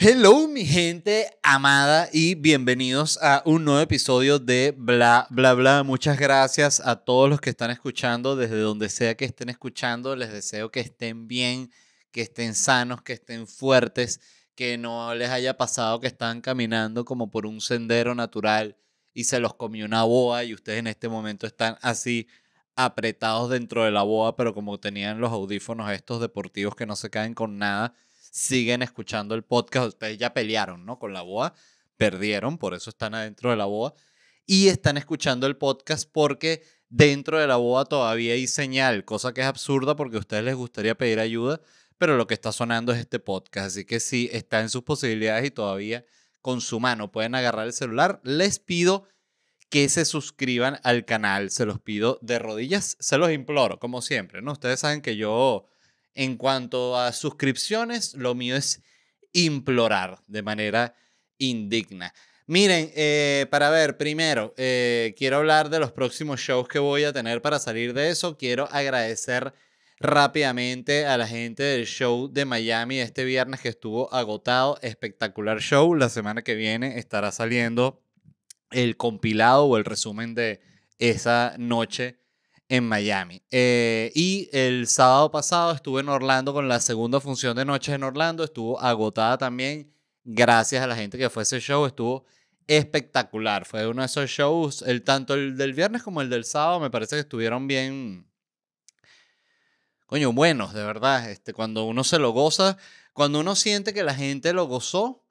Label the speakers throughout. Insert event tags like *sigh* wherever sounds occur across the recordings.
Speaker 1: Hello, mi gente amada, y bienvenidos a un nuevo episodio de Bla, Bla, Bla. Muchas gracias a todos los que están escuchando, desde donde sea que estén escuchando. Les deseo que estén bien, que estén sanos, que estén fuertes, que no les haya pasado que están caminando como por un sendero natural y se los comió una boa y ustedes en este momento están así apretados dentro de la boa, pero como tenían los audífonos estos deportivos que no se caen con nada siguen escuchando el podcast. Ustedes ya pelearon, ¿no? Con la boa, perdieron, por eso están adentro de la boa. Y están escuchando el podcast porque dentro de la boa todavía hay señal, cosa que es absurda porque a ustedes les gustaría pedir ayuda, pero lo que está sonando es este podcast. Así que si está en sus posibilidades y todavía con su mano pueden agarrar el celular, les pido que se suscriban al canal. Se los pido de rodillas, se los imploro, como siempre, ¿no? Ustedes saben que yo en cuanto a suscripciones, lo mío es implorar de manera indigna. Miren, eh, para ver, primero, eh, quiero hablar de los próximos shows que voy a tener para salir de eso. Quiero agradecer rápidamente a la gente del show de Miami este viernes que estuvo agotado. Espectacular show. La semana que viene estará saliendo el compilado o el resumen de esa noche en Miami. Eh, y el sábado pasado estuve en Orlando con la segunda función de Noches en Orlando. Estuvo agotada también, gracias a la gente que fue ese show. Estuvo espectacular. Fue uno de esos shows, el, tanto el del viernes como el del sábado, me parece que estuvieron bien. Coño, buenos, de verdad. Este, cuando uno se lo goza, cuando uno siente que la gente lo gozó,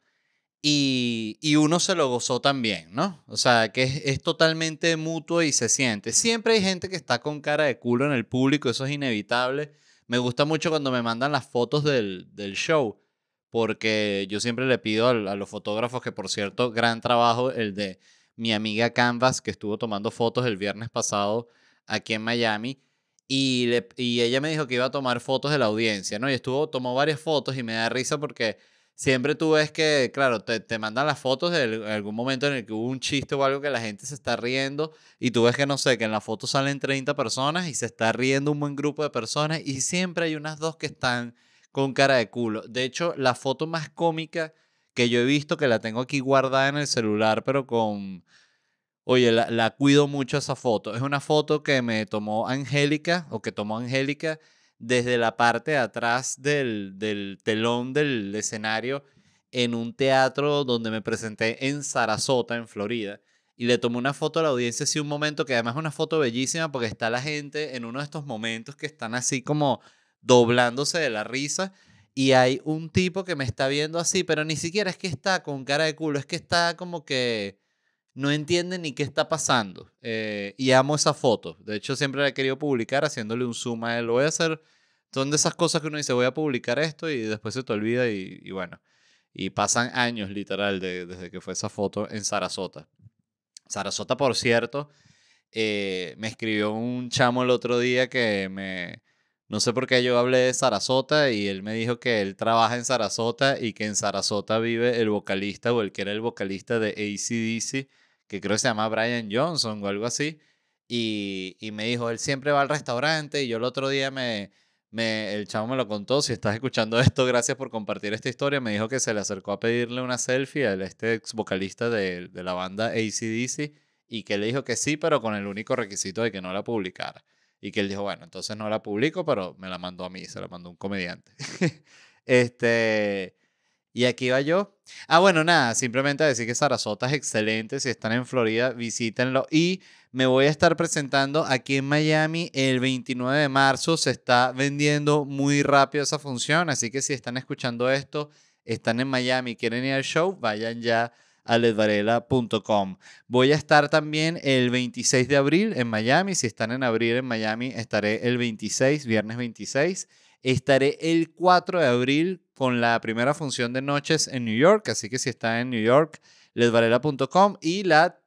Speaker 1: y, uno se lo gozó también, ¿no? O sea, que es, totalmente mutuo y se siente. Siempre hay gente que está con cara de culo en el público, eso es inevitable. Me gusta mucho cuando me mandan las fotos del, show, porque yo siempre le pido a, los fotógrafos que, por cierto, gran trabajo el de mi amiga Canvas, que estuvo tomando fotos el viernes pasado aquí en Miami. Y, y, ella me dijo que iba a tomar fotos de la audiencia, ¿no? Y estuvo, tomó varias fotos y me da risa porque siempre tú ves que, claro, te, te mandan las fotos de algún momento en el que hubo un chiste o algo que la gente se está riendo y tú ves que, no sé, que en la foto salen 30 personas y se está riendo un buen grupo de personas y siempre hay unas dos que están con cara de culo. De hecho, la foto más cómica que yo he visto, que la tengo aquí guardada en el celular, pero con... Oye, la, la cuido mucho esa foto. Es una foto que me tomó Angélica o que tomó Angélica desde la parte de atrás del, telón del escenario en un teatro donde me presenté en Sarasota, en Florida y le tomé una foto a la audiencia así un momento que además es una foto bellísima porque está la gente en uno de estos momentos que están así como doblándose de la risa y hay un tipo que me está viendo así, pero ni siquiera es que está con cara de culo, es que está como que no entiende ni qué está pasando. Eh, y amo esa foto. De hecho, siempre la he querido publicar haciéndole un zoom a él. Lo voy a hacer. Son de esas cosas que uno dice, voy a publicar esto y después se te olvida y, bueno. Y pasan años, literal, desde que fue esa foto en Sarasota. Sarasota, por cierto, eh, me escribió un chamo el otro día que me... No sé por qué yo hablé de Sarasota y él me dijo que él trabaja en Sarasota y que en Sarasota vive el vocalista o el que era el vocalista de ACDC que creo que se llama Brian Johnson o algo así, y, y me dijo, él siempre va al restaurante y yo el otro día me, me, el chavo me lo contó, si estás escuchando esto, gracias por compartir esta historia, me dijo que se le acercó a pedirle una selfie a este ex vocalista de, de la banda ACDC y que le dijo que sí, pero con el único requisito de que no la publicara. Y que él dijo, bueno, entonces no la publico, pero me la mandó a mí, se la mandó un comediante. *laughs* este, y aquí va yo. Ah, bueno, nada, simplemente decir que Sarasota es excelente. Si están en Florida, visítenlo. Y me voy a estar presentando aquí en Miami el 29 de marzo. Se está vendiendo muy rápido esa función. Así que si están escuchando esto, están en Miami, quieren ir al show, vayan ya a ledvarela.com. Voy a estar también el 26 de abril en Miami. Si están en abril en Miami, estaré el 26, viernes 26. Estaré el 4 de abril con la primera función de noches en New York, así que si está en New York, lesvalera.com y la,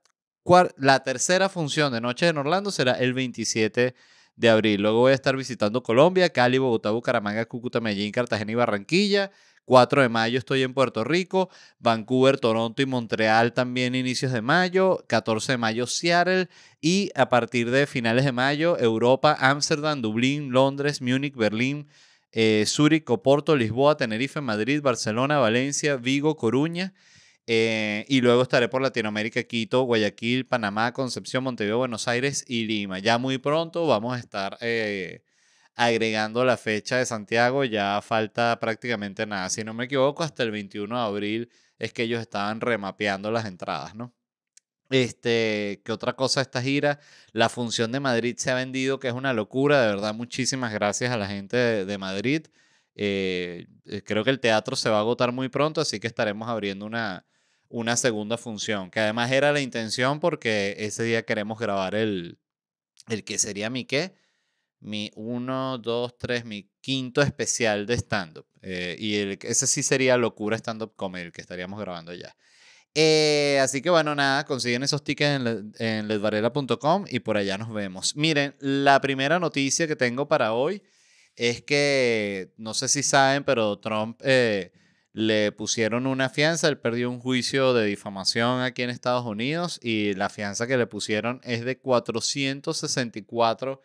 Speaker 1: la tercera función de noches en Orlando será el 27 de abril. Luego voy a estar visitando Colombia, Cali, Bogotá, Bucaramanga, Cúcuta, Medellín, Cartagena y Barranquilla. 4 de mayo estoy en Puerto Rico, Vancouver, Toronto y Montreal también inicios de mayo, 14 de mayo Seattle y a partir de finales de mayo Europa, Ámsterdam, Dublín, Londres, Múnich, Berlín, eh, Zúrich, Lisboa, Tenerife, Madrid, Barcelona, Valencia, Vigo, Coruña. Eh, y luego estaré por Latinoamérica, Quito, Guayaquil, Panamá, Concepción, Montevideo, Buenos Aires y Lima. Ya muy pronto vamos a estar eh, agregando la fecha de Santiago. Ya falta prácticamente nada. Si no me equivoco, hasta el 21 de abril es que ellos estaban remapeando las entradas, ¿no? Este, otra cosa esta gira? La función de Madrid se ha vendido, que es una locura, de verdad, muchísimas gracias a la gente de, Madrid. Eh, eh, creo que el teatro se va a agotar muy pronto, así que estaremos abriendo una, una segunda función, que además era la intención porque ese día queremos grabar el, que sería mi qué, mi uno, dos, tres, mi quinto especial de stand-up. Eh, y ese sí sería locura stand-up comedy, el que estaríamos grabando ya. Eh, así que bueno, nada, consiguen esos tickets en, ledvarela.com y por allá nos vemos. Miren, la primera noticia que tengo para hoy es que, no sé si saben, pero Trump eh, le pusieron una fianza, él perdió un juicio de difamación aquí en Estados Unidos y la fianza que le pusieron es de 464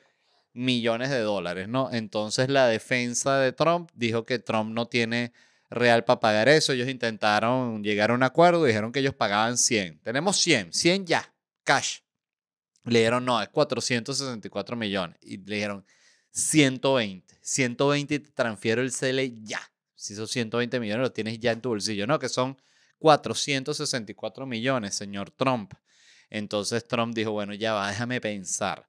Speaker 1: millones de dólares, ¿no? Entonces la defensa de Trump dijo que Trump no tiene real para pagar eso. Ellos intentaron llegar a un acuerdo y dijeron que ellos pagaban 100. Tenemos 100, 100 ya, cash. Le dijeron, no, es 464 millones. Y le dijeron, 120, 120 te transfiero el CLE ya. Si esos 120 millones lo tienes ya en tu bolsillo, ¿no? Que son 464 millones, señor Trump. Entonces Trump dijo, bueno, ya va, déjame pensar.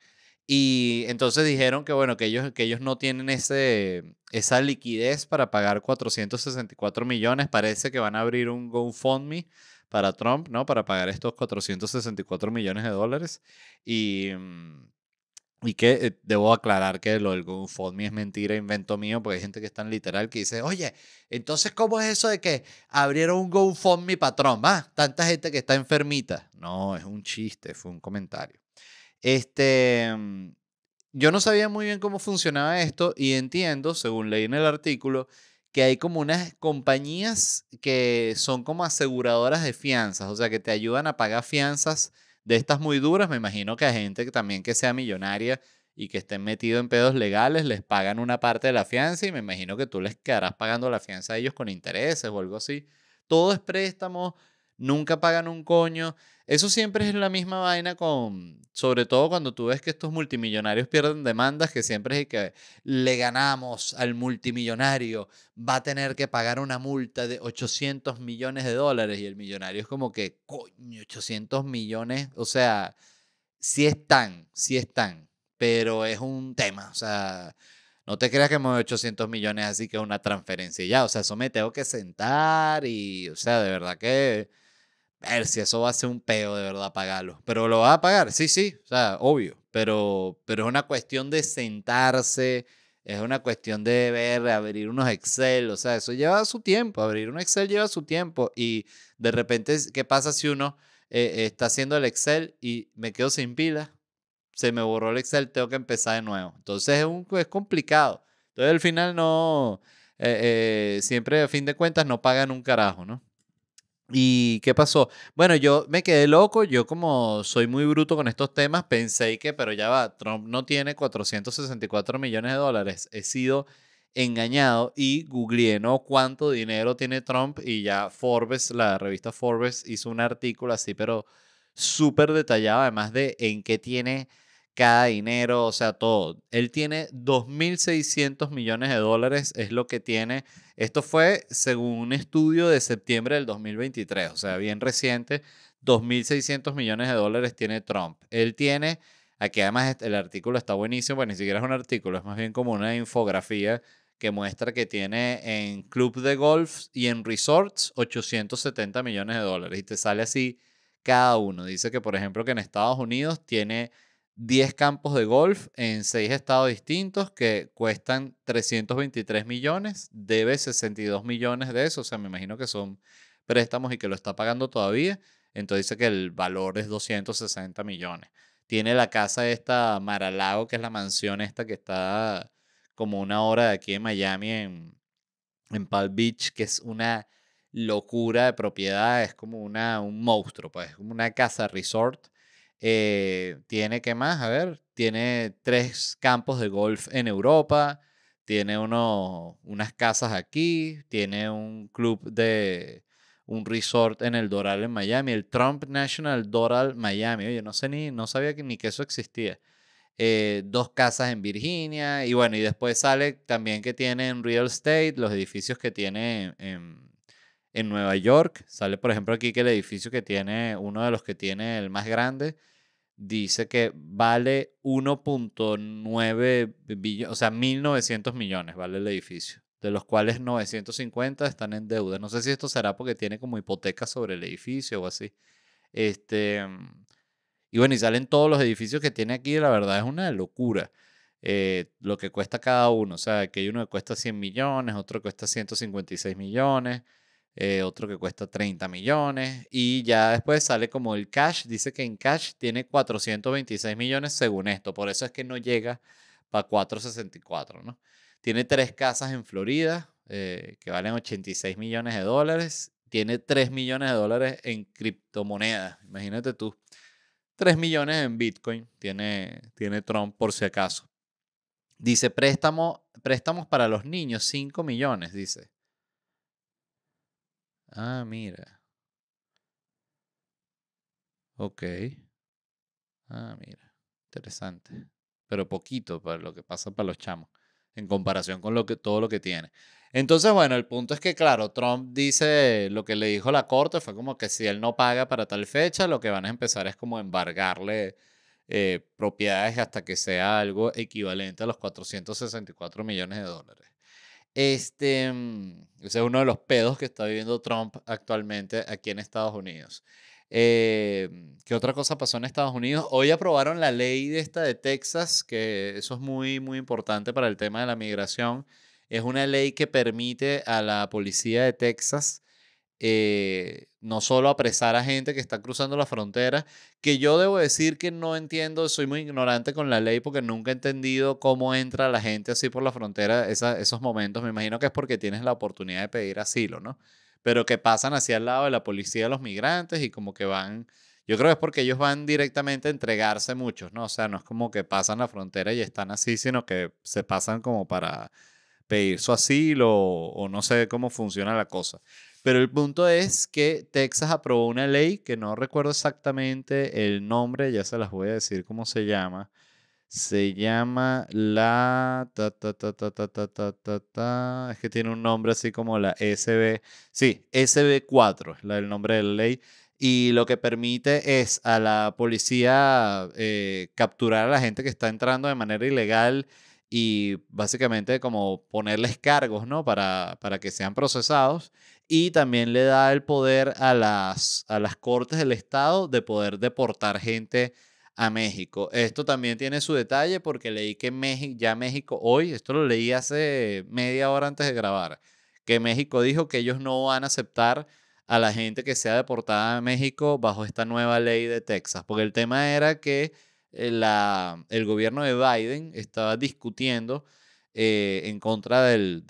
Speaker 1: Y entonces dijeron que, bueno, que ellos, que ellos no tienen ese, esa liquidez para pagar 464 millones. Parece que van a abrir un GoFundMe para Trump, ¿no? Para pagar estos 464 millones de dólares. Y, mm, y que eh, debo aclarar que lo del GoFundMe es mentira, invento mío, porque hay gente que es tan literal que dice, oye, entonces, ¿cómo es eso de que abrieron un GoFundMe para Trump? Ah, tanta gente que está enfermita. No, es un chiste, fue un comentario. Este, mm, yo no sabía muy bien cómo funcionaba esto y entiendo, según leí en el artículo, que hay como unas compañías que son como aseguradoras de fianzas, o sea, que te ayudan a pagar fianzas de estas muy duras. Me imagino que a gente que también que sea millonaria y que estén metido en pedos legales, les pagan una parte de la fianza y me imagino que tú les quedarás pagando la fianza a ellos con intereses o algo así. Todo es préstamo, nunca pagan un coño. Eso siempre es la misma vaina con, sobre todo cuando tú ves que estos multimillonarios pierden demandas, que siempre es que le ganamos al multimillonario, va a tener que pagar una multa de 800 millones de dólares y el millonario es como que, coño, 800 millones, o sea, sí están, sí están, pero es un tema, o sea, no te creas que hemos 800 millones así que es una transferencia y ya, o sea, eso me tengo que sentar y, o sea, de verdad que si eso va a ser un peo de verdad pagarlo. Pero lo va a pagar, sí, sí, o sea, obvio. Pero, pero es una cuestión de sentarse, es una cuestión de ver, abrir unos Excel, o sea, eso lleva su tiempo, abrir un Excel lleva su tiempo. Y de repente, ¿qué pasa si uno eh, está haciendo el Excel y me quedo sin pila? Se me borró el Excel, tengo que empezar de nuevo. Entonces es, un, es complicado. Entonces al final no, eh, eh, siempre a fin de cuentas no pagan un carajo, ¿no? ¿Y qué pasó? Bueno, yo me quedé loco, yo como soy muy bruto con estos temas, pensé que, pero ya va, Trump no tiene 464 millones de dólares. He sido engañado y googleé, ¿no? ¿Cuánto dinero tiene Trump? Y ya Forbes, la revista Forbes, hizo un artículo así, pero súper detallado, además de en qué tiene cada dinero, o sea, todo. Él tiene 2.600 millones de dólares, es lo que tiene. Esto fue según un estudio de septiembre del 2023, o sea, bien reciente, 2.600 millones de dólares tiene Trump. Él tiene, aquí además el artículo está buenísimo, bueno, pues ni siquiera es un artículo, es más bien como una infografía que muestra que tiene en club de golf y en resorts 870 millones de dólares y te sale así cada uno. Dice que, por ejemplo, que en Estados Unidos tiene 10 campos de golf en 6 estados distintos que cuestan 323 millones, debe 62 millones de eso, o sea, me imagino que son préstamos y que lo está pagando todavía, entonces dice que el valor es 260 millones. Tiene la casa esta Maralago, que es la mansión esta que está como una hora de aquí en Miami, en, Palm Beach, que es una locura de propiedad, es como una, un monstruo, pues, es como una casa resort eh, tiene, que más? A ver, tiene tres campos de golf en Europa, tiene uno, unas casas aquí, tiene un club de un resort en el Doral en Miami, el Trump National Doral Miami. Oye, no sé ni, no sabía que, ni que eso existía. Eh, dos casas en Virginia y bueno, y después sale también que tiene en real estate los edificios que tiene en en Nueva York. Sale, por ejemplo, aquí que el edificio que tiene, uno de los que tiene el más grande, dice que vale 1.9 billones, o sea, 1.900 millones vale el edificio, de los cuales 950 están en deuda. No sé si esto será porque tiene como hipoteca sobre el edificio o así. Este, y bueno, y salen todos los edificios que tiene aquí, la verdad es una locura. Eh, lo que cuesta cada uno, o sea, que hay uno que cuesta 100 millones, otro que cuesta 156 millones, eh, otro que cuesta 30 millones y ya después sale como el cash, dice que en cash tiene 426 millones según esto, por eso es que no llega para 464, ¿no? Tiene tres casas en Florida eh, que valen 86 millones de dólares, tiene 3 millones de dólares en criptomonedas, imagínate tú, 3 millones en Bitcoin tiene, tiene Trump por si acaso. Dice préstamos para los niños, 5 millones, dice. Ah, mira. Ok. Ah, mira. Interesante. Pero poquito para lo que pasa para los chamos en comparación con lo que, todo lo que tiene. Entonces, bueno, el punto es que, claro, Trump dice lo que le dijo la corte fue como que si él no paga para tal fecha, lo que van a empezar es como embargarle eh, propiedades hasta que sea algo equivalente a los 464 millones de dólares. Este, ese mm, es uno de los pedos que está viviendo Trump actualmente aquí en Estados Unidos. Eh, mm, ¿Qué otra cosa pasó en Estados Unidos? Hoy aprobaron la ley de esta de Texas, que eso es muy, muy importante para el tema de la migración. Es una ley que permite a la policía de Texas eh, no solo apresar a gente que está cruzando la frontera, que yo debo decir que no entiendo, soy muy ignorante con la ley porque nunca he entendido cómo entra la gente así por la frontera, esos momentos, me imagino que es porque tienes la oportunidad de pedir asilo, ¿no? Pero que pasan hacia el lado de la policía los migrantes y como que van, yo creo que es porque ellos van directamente a entregarse muchos, ¿no? O sea, no es como que pasan la frontera y están así, sino que se pasan como para pedir su asilo o no sé cómo funciona la cosa. Pero el punto es que Texas aprobó una ley que no recuerdo exactamente el nombre, ya se las voy a decir cómo se llama. Se llama la ta ta ta ta ta es que tiene un nombre así como la SB, sí, SB4 es el nombre de la ley y lo que permite es a la policía eh, capturar a la gente que está entrando de manera ilegal y básicamente como ponerles cargos, ¿no? Para, para que sean procesados y también le da el poder a las, a las cortes del Estado de poder deportar gente a México. Esto también tiene su detalle porque leí que México, ya México hoy, esto lo leí hace media hora antes de grabar, que México dijo que ellos no van a aceptar a la gente que sea deportada a México bajo esta nueva ley de Texas, porque el tema era que eh, la, el gobierno de Biden estaba discutiendo eh, en contra del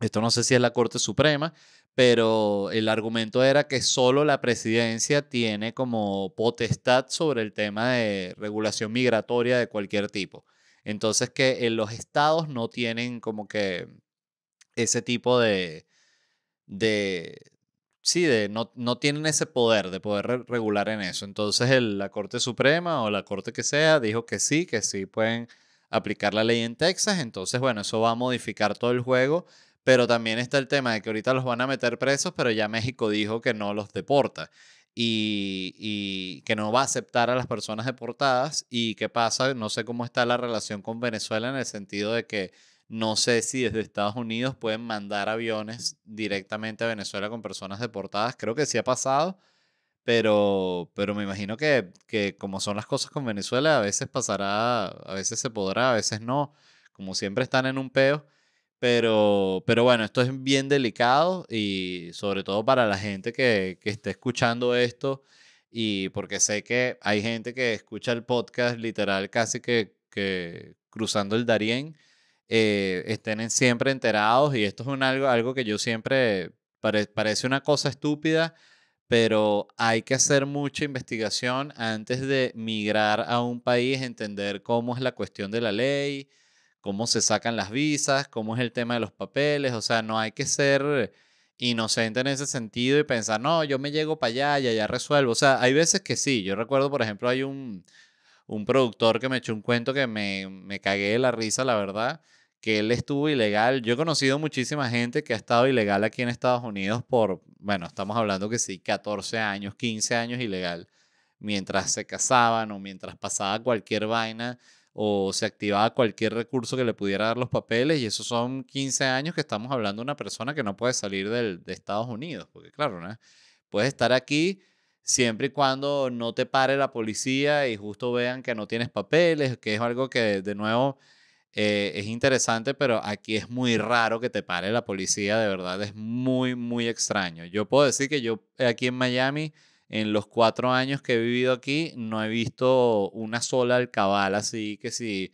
Speaker 1: esto no sé si es la Corte Suprema, pero el argumento era que solo la presidencia tiene como potestad sobre el tema de regulación migratoria de cualquier tipo. Entonces que los estados no tienen como que ese tipo de, de sí, de, no, tienen ese poder de poder regular en eso. Entonces la Corte Suprema o la Corte que sea dijo que sí, que sí pueden aplicar la ley en Texas. Entonces, bueno, eso va a modificar todo el juego pero también está el tema de que ahorita los van a meter presos, pero ya México dijo que no los deporta. Y, que no va a aceptar a las personas deportadas. ¿Y qué pasa? No sé cómo está la relación con Venezuela en el sentido de que no sé si desde Estados Unidos pueden mandar aviones directamente a Venezuela con personas deportadas. Creo que sí ha pasado, pero, pero me imagino que, que como son las cosas con Venezuela, a veces pasará, a veces se podrá, a veces no. Como siempre están en un peo. Pero, bueno, esto es bien delicado y sobre todo para la gente que, que esté escuchando esto y porque sé que hay gente que escucha el podcast literal casi que, cruzando el Darién, eh, estén siempre enterados y esto es un, algo, que yo siempre parece una cosa estúpida, pero hay que hacer mucha investigación antes de migrar a un país, entender cómo es la cuestión de la ley cómo se sacan las visas, cómo es el tema de los papeles, o sea, no hay que ser inocente en ese sentido y pensar, no, yo me llego para allá y allá resuelvo. O sea, hay veces que sí, yo recuerdo, por ejemplo, hay un, un productor que me echó un cuento que me, me cagué de la risa, la verdad, que él estuvo ilegal. Yo he conocido muchísima gente que ha estado ilegal aquí en Estados Unidos por, bueno, estamos hablando que sí, 14 años, 15 años ilegal, mientras se casaban o mientras pasaba cualquier vaina o se activaba cualquier recurso que le pudiera dar los papeles y esos son 15 años que estamos hablando de una persona que no puede salir de Estados Unidos, porque claro, ¿no? puedes estar aquí siempre y cuando no te pare la policía y justo vean que no tienes papeles, que es algo que de nuevo eh, es interesante, pero aquí es muy raro que te pare la policía, de verdad es muy, muy extraño. Yo puedo decir que yo eh, aquí en Miami en los cuatro años que he vivido aquí, no he visto una sola alcabala así que si,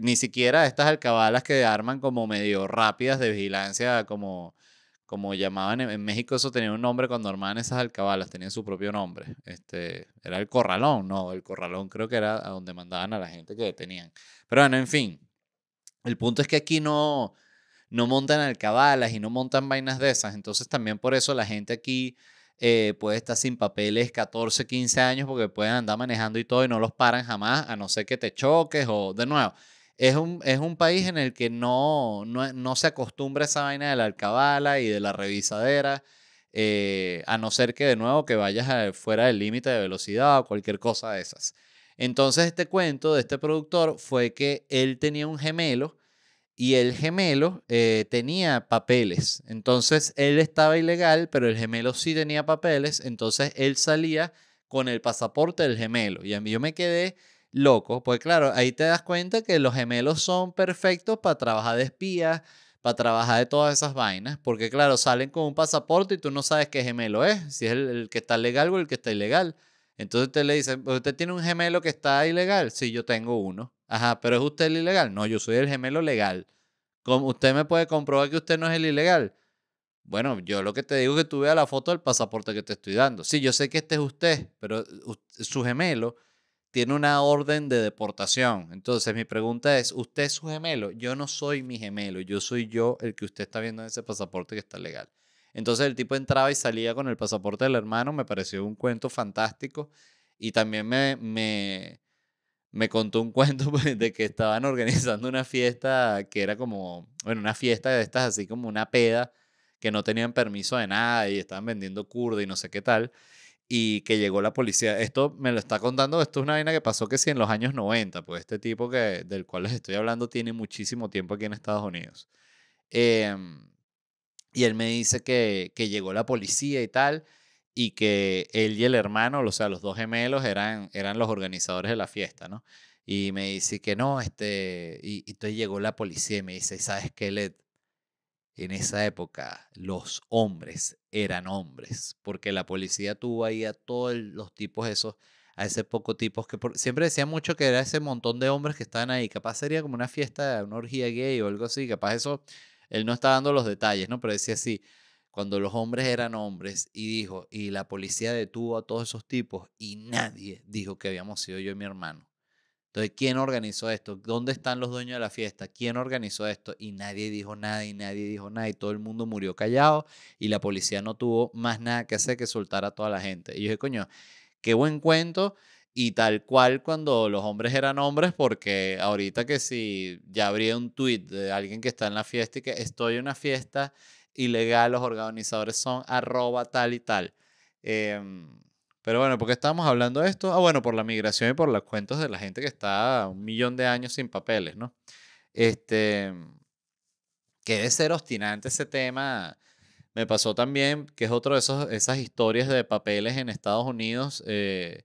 Speaker 1: ni siquiera estas alcabalas que arman como medio rápidas de vigilancia, como, como llamaban en, México, eso tenía un nombre cuando armaban esas alcabalas, tenían su propio nombre. Este, era el corralón, no, el corralón creo que era a donde mandaban a la gente que detenían. Pero bueno, en fin, el punto es que aquí no, no montan alcabalas y no montan vainas de esas, entonces también por eso la gente aquí eh, puede estar sin papeles 14, 15 años porque pueden andar manejando y todo y no los paran jamás, a no ser que te choques o de nuevo. Es un, país en el que no, no, se acostumbra esa vaina de la alcabala y de la revisadera, eh, a no ser que de nuevo que vayas fuera del límite de velocidad o cualquier cosa de esas. Entonces este cuento de este productor fue que él tenía un gemelo y el gemelo eh, tenía papeles. Entonces él estaba ilegal, pero el gemelo sí tenía papeles. Entonces él salía con el pasaporte del gemelo. Y a mí yo me quedé loco, pues claro, ahí te das cuenta que los gemelos son perfectos para trabajar de espías, para trabajar de todas esas vainas, porque claro, salen con un pasaporte y tú no sabes qué gemelo es, si es el, que está legal o el que está ilegal. Entonces te le dicen, ¿usted tiene un gemelo que está ilegal? Sí, yo tengo uno. Ajá, pero ¿es usted el ilegal? No, yo soy el gemelo legal. ¿Usted me puede comprobar que usted no es el ilegal? Bueno, yo lo que te digo es que tú veas la foto del pasaporte que te estoy dando. Sí, yo sé que este es usted, pero uh, su gemelo tiene una orden de deportación. Entonces, mi pregunta es, ¿usted es su gemelo? Yo no soy mi gemelo, yo soy yo el que usted está viendo en ese pasaporte que está legal. Entonces, el tipo entraba y salía con el pasaporte del hermano, me pareció un cuento fantástico y también me, me me contó un cuento *laughs* pues, de que estaban organizando una fiesta que era como, bueno, una fiesta de estas así como una peda, que no tenían permiso de nada y estaban vendiendo kurda y no sé qué tal, y que llegó la policía. Esto me lo está contando, esto es una vaina que pasó que sí en los años 90, pues este tipo que, del cual les estoy hablando tiene muchísimo tiempo aquí en Estados Unidos. Em, y él me dice que, que llegó la policía y tal y que él y el hermano, o sea, los dos gemelos eran, eran los organizadores de la fiesta, ¿no? Y me dice que no, este, y, entonces llegó la policía y me dice, ¿sabes qué, En esa época los hombres eran hombres, porque la policía tuvo ahí a todos los tipos esos, a ese poco tipos que siempre decía mucho que era ese montón de hombres que estaban ahí, capaz sería como una fiesta, una orgía gay o algo así, capaz eso, él no está dando los detalles, ¿no? Pero decía así, cuando los hombres eran hombres y dijo, y la policía detuvo a todos esos tipos y nadie dijo que habíamos sido yo y mi hermano. Entonces, ¿quién organizó esto? ¿Dónde están los dueños de la fiesta? ¿Quién organizó esto? Y nadie dijo nada y nadie dijo nada y todo el mundo murió callado y la policía no tuvo más nada que hacer que soltar a toda la gente. Y yo dije, coño, qué buen cuento y tal cual cuando los hombres eran hombres, porque ahorita que si ya habría un tweet de alguien que está en la fiesta y que estoy en una fiesta ilegal, los organizadores son arroba tal y tal. Em, pero bueno, ¿por qué estábamos hablando de esto? Ah, bueno, por la migración y por los cuentos de la gente que está un millón de años sin papeles, ¿no? Este, que debe ser obstinante ese tema. Me pasó también que es otro de esos, esas historias de papeles en Estados Unidos. Eh,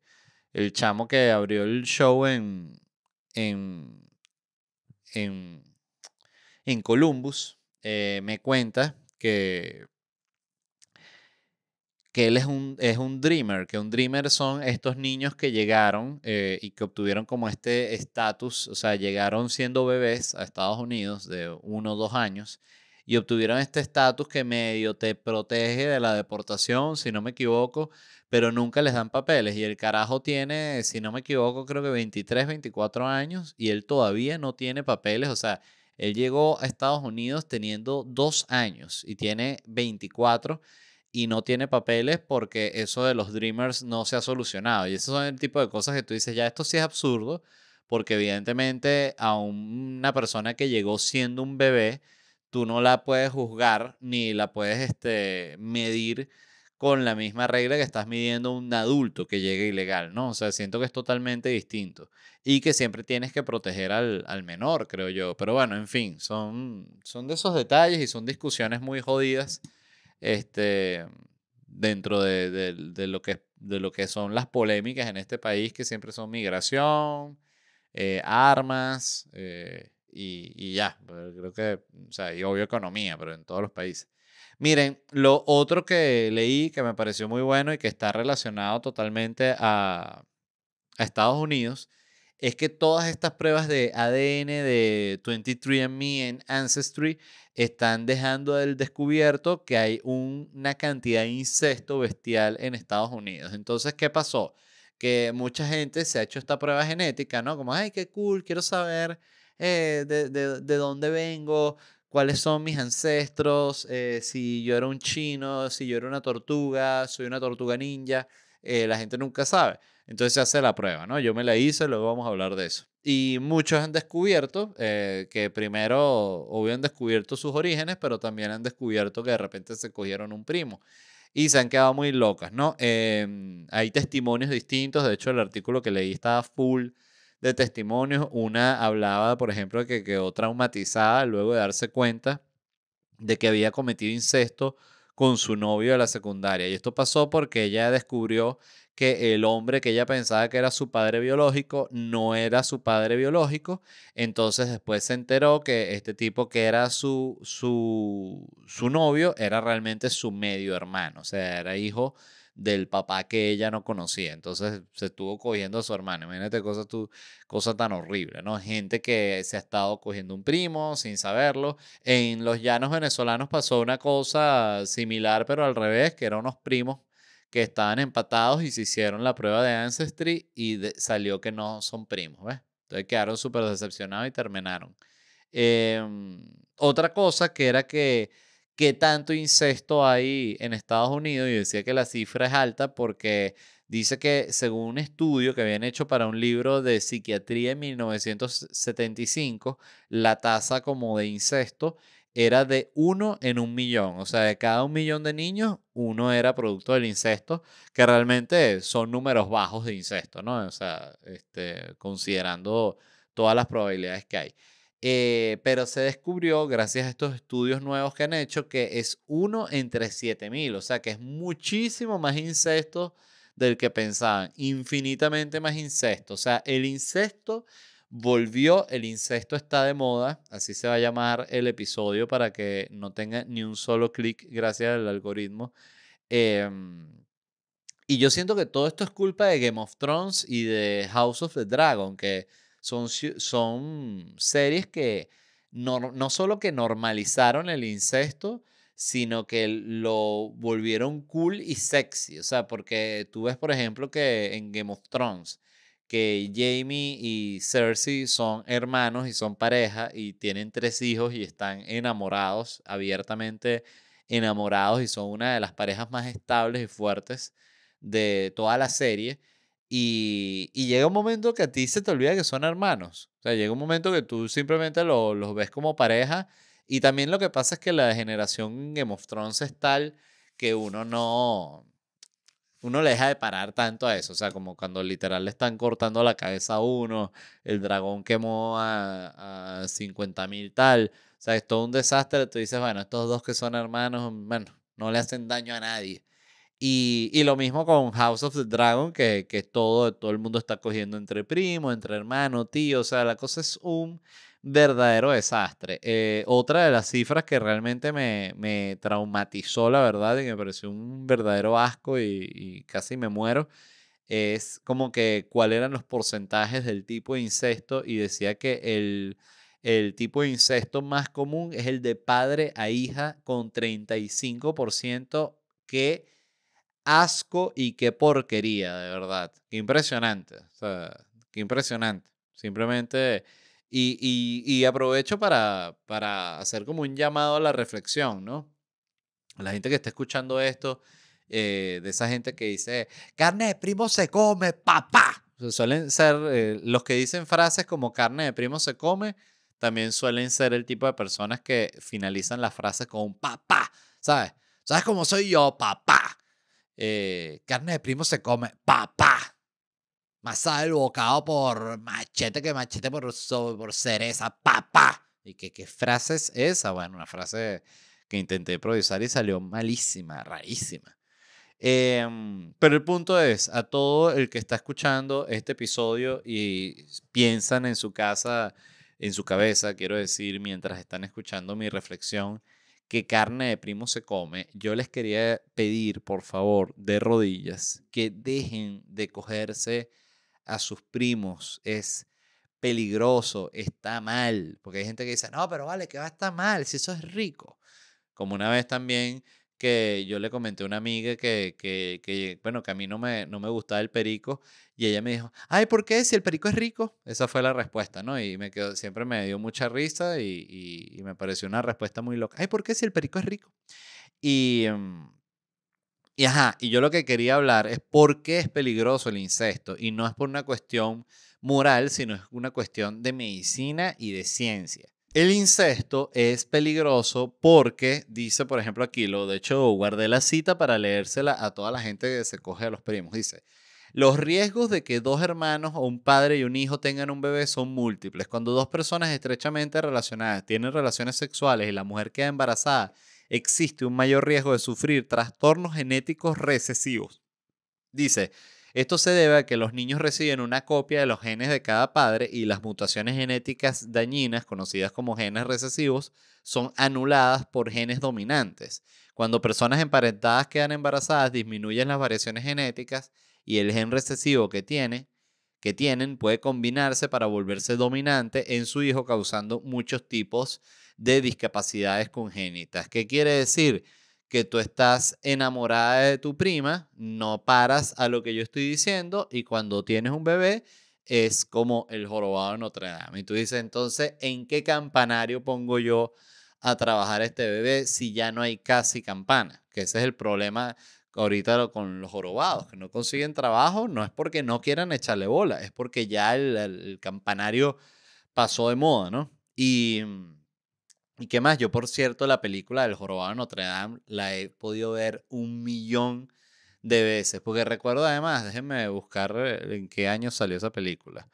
Speaker 1: el chamo que abrió el show en, en, en, Columbus eh, me cuenta que, que él es un, es un dreamer, que un dreamer son estos niños que llegaron eh, y que obtuvieron como este estatus, o sea, llegaron siendo bebés a Estados Unidos de uno o dos años y obtuvieron este estatus que medio te protege de la deportación, si no me equivoco, pero nunca les dan papeles. Y el carajo tiene, si no me equivoco, creo que 23, 24 años y él todavía no tiene papeles. O sea, él llegó a Estados Unidos teniendo dos años y tiene 24 y no tiene papeles porque eso de los Dreamers no se ha solucionado. Y esos son el tipo de cosas que tú dices, ya esto sí es absurdo, porque evidentemente a una persona que llegó siendo un bebé, tú no la puedes juzgar ni la puedes este, medir con la misma regla que estás midiendo un adulto que llegue ilegal, ¿no? O sea, siento que es totalmente distinto y que siempre tienes que proteger al, menor, creo yo. Pero bueno, en fin, son, son de esos detalles y son discusiones muy jodidas este, dentro de, lo que, de lo que son las polémicas en este país, que siempre son migración, eh, armas eh, y, y, ya. Creo que, o sea, y obvio economía, pero en todos los países. Miren, lo otro que leí que me pareció muy bueno y que está relacionado totalmente a, Estados Unidos es que todas estas pruebas de ADN de 23andMe en Ancestry están dejando el descubierto que hay una cantidad de incesto bestial en Estados Unidos. Entonces, ¿qué pasó? Que mucha gente se ha hecho esta prueba genética, ¿no? Como, ay, qué cool, quiero saber eh, de, de dónde vengo, cuáles son mis ancestros, eh, si yo era un chino, si yo era una tortuga, soy una tortuga ninja, eh, la gente nunca sabe. Entonces se hace la prueba, ¿no? Yo me la hice, luego vamos a hablar de eso. Y muchos han descubierto eh, que primero, obvio, descubierto sus orígenes, pero también han descubierto que de repente se cogieron un primo y se han quedado muy locas, ¿no? Em, hay testimonios distintos, de hecho el artículo que leí estaba full de testimonios. Una hablaba, por ejemplo, que quedó traumatizada luego de darse cuenta de que había cometido incesto con su novio de la secundaria. Y esto pasó porque ella descubrió que el hombre que ella pensaba que era su padre biológico no era su padre biológico. Entonces después se enteró que este tipo que era su, su, su novio era realmente su medio hermano, o sea, era hijo del papá que ella no conocía. Entonces se estuvo cogiendo a su hermana. Imagínate cosas cosa tan horrible, ¿no? Gente que se ha estado cogiendo un primo sin saberlo. En los llanos venezolanos pasó una cosa similar, pero al revés, que eran unos primos que estaban empatados y se hicieron la prueba de Ancestry y salió que no son primos, ¿ves? Entonces quedaron súper decepcionados y terminaron. Em, otra cosa que era que qué tanto incesto hay en Estados Unidos y decía que la cifra es alta porque dice que según un estudio que habían hecho para un libro de psiquiatría en 1975, la tasa como de incesto era de uno en un millón. O sea, de cada un millón de niños, uno era producto del incesto, que realmente son números bajos de incesto, ¿no? O sea, este, considerando todas las probabilidades que hay. Eh, pero se descubrió, gracias a estos estudios nuevos que han hecho, que es uno entre 7000, o sea que es muchísimo más incesto del que pensaban, infinitamente más incesto. O sea, el incesto volvió, el incesto está de moda, así se va a llamar el episodio para que no tenga ni un solo clic gracias al algoritmo. Em, y yo siento que todo esto es culpa de Game of Thrones y de House of the Dragon, que son, son series que no, no solo que normalizaron el incesto, sino que lo volvieron cool y sexy. O sea, porque tú ves, por ejemplo, que en Game of Thrones, que Jamie y Cersei son hermanos y son pareja y tienen tres hijos y están enamorados, abiertamente enamorados y son una de las parejas más estables y fuertes de toda la serie. Y, llega un momento que a ti se te olvida que son hermanos. O sea, llega un momento que tú simplemente los ves como pareja. Y también lo que pasa es que la generación Game of Thrones es tal que uno no. Uno le deja de parar tanto a eso. O sea, como cuando literal le están cortando la cabeza a uno, el dragón quemó a, a mil tal. O sea, es todo un desastre. Tú dices, bueno, estos dos que son hermanos, bueno, no le hacen daño a nadie. Y, y, lo mismo con House of the Dragon, que, que todo, todo el mundo está cogiendo entre primo entre hermano tío. O sea, la cosa es un verdadero desastre. Eh, otra de las cifras que realmente me, traumatizó, la verdad, y me pareció un verdadero asco y, casi me muero, es como que cuáles eran los porcentajes del tipo de incesto y decía que el, el tipo de incesto más común es el de padre a hija con 35% que asco y qué porquería, de verdad. Qué impresionante, impresionante. Simplemente, y, aprovecho para, para hacer como un llamado a la reflexión, ¿no? La gente que está escuchando esto, eh, de esa gente que dice, carne de primo se come, papá. suelen ser eh, los que dicen frases como carne de primo se come, también suelen ser el tipo de personas que finalizan las frases con papá, ¿sabes? ¿Sabes cómo soy yo, papá? Eh, carne de primo se come. ¡Papá! más el bocado por machete que machete por, por cereza. ¡Papá! ¿Y qué, qué frase es esa? Bueno, una frase que intenté improvisar y salió malísima, rarísima. Em, pero el punto es, a todo el que está escuchando este episodio y piensan en su casa, en su cabeza, quiero decir, mientras están escuchando mi reflexión, qué carne de primo se come, yo les quería pedir, por favor, de rodillas, que dejen de cogerse a sus primos. Es peligroso, está mal, porque hay gente que dice, no, pero vale, que va a estar mal, si eso es rico. Como una vez también que yo le comenté a una amiga que, que, que, bueno, que a mí no me, no me gustaba el perico y ella me dijo, ay, ¿por qué? Si el perico es rico. Esa fue la respuesta, ¿no? Y me quedó, siempre me dio mucha risa y, y, me pareció una respuesta muy loca. Ay, ¿por qué si el perico es rico? Y, em, y, ajá, y yo lo que quería hablar es por qué es peligroso el incesto y no es por una cuestión moral, sino es una cuestión de medicina y de ciencia. El incesto es peligroso porque, dice, por ejemplo, aquí, lo de hecho, guardé la cita para leérsela a toda la gente que se coge a los primos. Dice, los riesgos de que dos hermanos o un padre y un hijo tengan un bebé son múltiples. Cuando dos personas estrechamente relacionadas tienen relaciones sexuales y la mujer queda embarazada, existe un mayor riesgo de sufrir trastornos genéticos recesivos. Dice, esto se debe a que los niños reciben una copia de los genes de cada padre y las mutaciones genéticas dañinas, conocidas como genes recesivos, son anuladas por genes dominantes. Cuando personas emparentadas quedan embarazadas, disminuyen las variaciones genéticas y el gen recesivo que tienen puede combinarse para volverse dominante en su hijo, causando muchos tipos de discapacidades congénitas. ¿Qué quiere decir? que tú estás enamorada de tu prima, no paras a lo que yo estoy diciendo y cuando tienes un bebé es como el jorobado de Notre Dame. Y tú dices, entonces, ¿en qué campanario pongo yo a trabajar este bebé si ya no hay casi campana? Que ese es el problema ahorita con los jorobados, que no consiguen trabajo, no es porque no quieran echarle bola, es porque ya el, el campanario pasó de moda, ¿no? Y mm, ¿Y qué más? Yo, por cierto, la película del jorobado de Notre Dame la he podido ver un millón de veces, porque recuerdo además, déjenme buscar eh, en qué año salió esa película.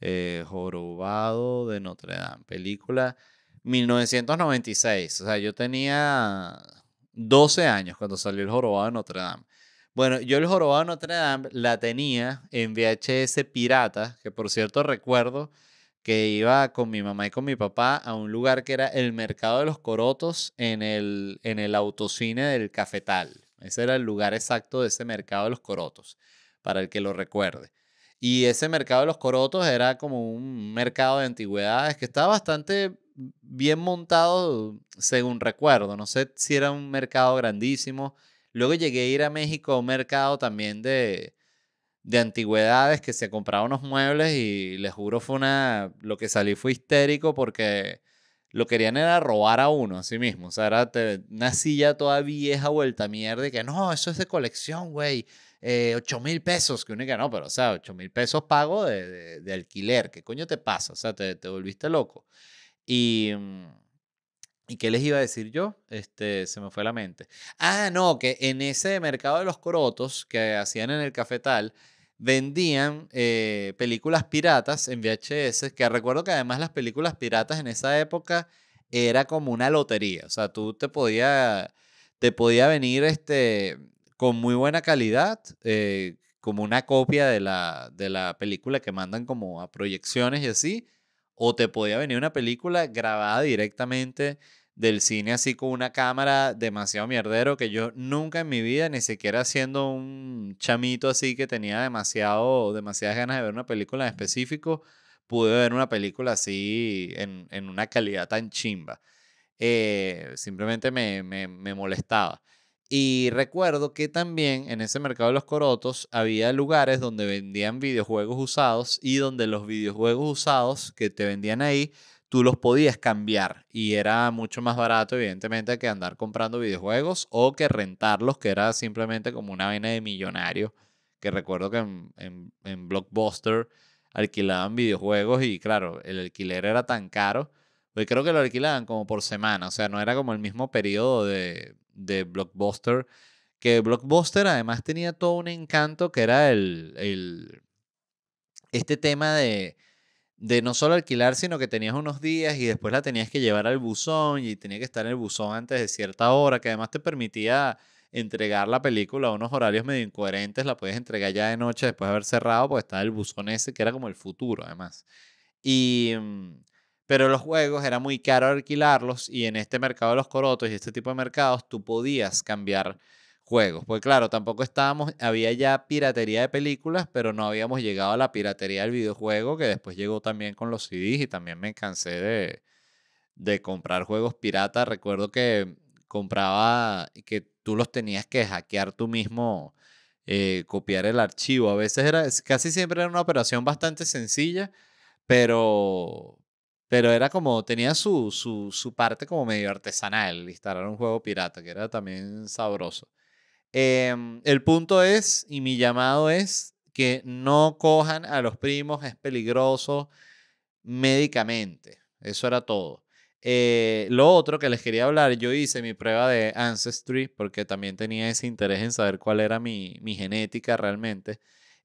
Speaker 1: Eh, jorobado de Notre Dame, película 1996. O sea, yo tenía 12 años cuando salió el jorobado de Notre Dame. Bueno, yo el jorobado de Notre Dame la tenía en VHS pirata, que por cierto recuerdo que iba con mi mamá y con mi papá a un lugar que era el Mercado de los Corotos en el, en el autocine del Cafetal. Ese era el lugar exacto de ese Mercado de los Corotos, para el que lo recuerde. Y ese Mercado de los Corotos era como un mercado de antigüedades que estaba bastante bien montado, según recuerdo. No sé si era un mercado grandísimo. Luego llegué a ir a México a un mercado también de, de antigüedades que se compraba unos muebles y les juro fue una, lo que salí fue histérico porque lo querían era robar a uno a sí mismo, o sea, era una silla toda vieja vuelta mierda y que no, eso es de colección, güey, eh, mil pesos, que uno que no, pero o sea, ocho mil pesos pago de, alquiler, ¿qué coño te pasa? O sea, te, te volviste loco. Y... Mm, ¿Y qué les iba a decir yo? Este, se me fue la mente. Ah, no, que en ese mercado de los corotos que hacían en el cafetal, vendían eh, películas piratas en VHS, que recuerdo que además las películas piratas en esa época era como una lotería. O sea, tú te podía, te podía venir este, con muy buena calidad, eh, como una copia de la, de la película que mandan como a proyecciones y así, o te podía venir una película grabada directamente del cine así con una cámara demasiado mierdero que yo nunca en mi vida, ni siquiera siendo un chamito así que tenía demasiado, demasiadas ganas de ver una película en específico, pude ver una película así en, en una calidad tan chimba. Eh, simplemente me, me, me molestaba. Y recuerdo que también en ese mercado de los corotos había lugares donde vendían videojuegos usados y donde los videojuegos usados que te vendían ahí tú los podías cambiar y era mucho más barato, evidentemente, que andar comprando videojuegos o que rentarlos, que era simplemente como una vaina de millonario. Que recuerdo que en, Blockbuster alquilaban videojuegos y, claro, el alquiler era tan caro. Pues creo que lo alquilaban como por semana, o sea, no era como el mismo periodo de, Blockbuster. Que Blockbuster además tenía todo un encanto que era el, el este tema de de no solo alquilar, sino que tenías unos días y después la tenías que llevar al buzón y tenía que estar en el buzón antes de cierta hora, que además te permitía entregar la película a unos horarios medio incoherentes, la podías entregar ya de noche después de haber cerrado, porque estaba el buzón ese, que era como el futuro además. Y, mm, pero los juegos era muy caro alquilarlos y en este mercado de los corotos y este tipo de mercados tú podías cambiar juegos. Pues claro, tampoco estábamos, había ya piratería de películas, pero no habíamos llegado a la piratería del videojuego, que después llegó también con los CDs y también me cansé de, de comprar juegos piratas. Recuerdo que compraba que tú los tenías que hackear tú mismo, eh, copiar el archivo. A veces era, casi siempre era una operación bastante sencilla, pero, pero era como, tenía su, su, su parte como medio artesanal, instalar un juego pirata, que era también sabroso. Em, el punto es, y mi llamado es, que no cojan a los primos, es peligroso médicamente. Eso era todo. Eh, lo otro que les quería hablar, yo hice mi prueba de Ancestry porque también tenía ese interés en saber cuál era mi, mi genética realmente.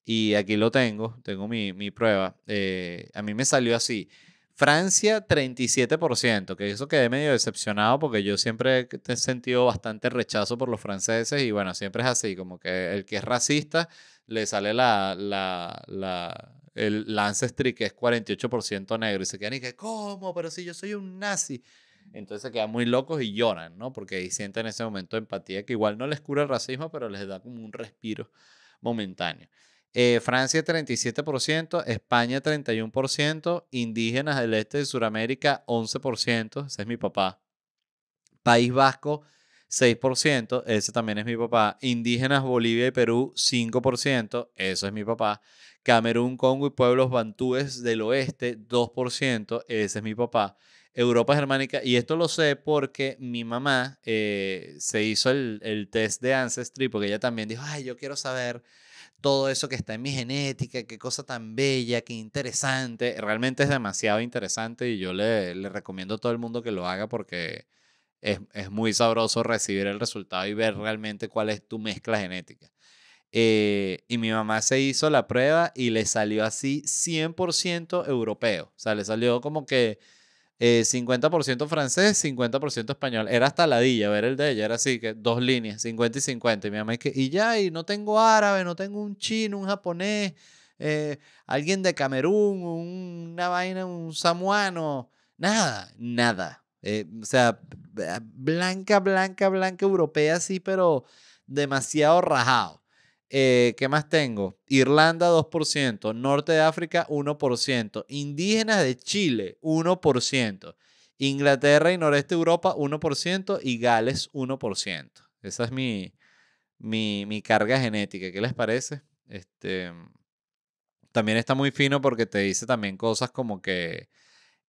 Speaker 1: Y aquí lo tengo, tengo mi, prueba. Eh, a mí me salió así. Francia, 37%, que eso quedé medio decepcionado porque yo siempre he sentido bastante rechazo por los franceses y bueno, siempre es así, como que el que es racista le sale la, la, la el ancestry que es 48% negro y se quedan y que, ¿cómo? Pero si yo soy un nazi. Entonces se quedan muy locos y lloran, ¿no? Porque ahí sienten en ese momento empatía que igual no les cura el racismo, pero les da como un respiro momentáneo. Eh, Francia 37%, España 31%, indígenas del este de Sudamérica 11%, ese es mi papá. País Vasco 6%, ese también es mi papá. Indígenas Bolivia y Perú 5%, eso es mi papá. Camerún, Congo y pueblos bantúes del oeste 2%, ese es mi papá. Europa germánica, y esto lo sé porque mi mamá eh, se hizo el, el, test de Ancestry, porque ella también dijo, ay, yo quiero saber todo eso que está en mi genética, qué cosa tan bella, qué interesante. Realmente es demasiado interesante y yo le, recomiendo a todo el mundo que lo haga porque es, muy sabroso recibir el resultado y ver realmente cuál es tu mezcla genética. Eh, y mi mamá se hizo la prueba y le salió así 100% europeo. O sea, le salió como que 50% eh, francés, 50% español. Era hasta ladilla ver el de ella, era así, que dos líneas, 50 y 50. Y mi mamá es que, y ya, y no tengo árabe, no tengo un chino, un japonés, eh, alguien de Camerún, una vaina, un samuano, nada, nada. Eh, o sea, blanca, blanca, blanca europea, sí, pero demasiado rajado. Eh, ¿Qué más tengo? Irlanda 2%, Norte de África 1%, indígenas de Chile 1%, Inglaterra y Noreste Europa 1% y Gales 1%. Esa es mi, mi, carga genética. ¿Qué les parece? Este, también está muy fino porque te dice también cosas como que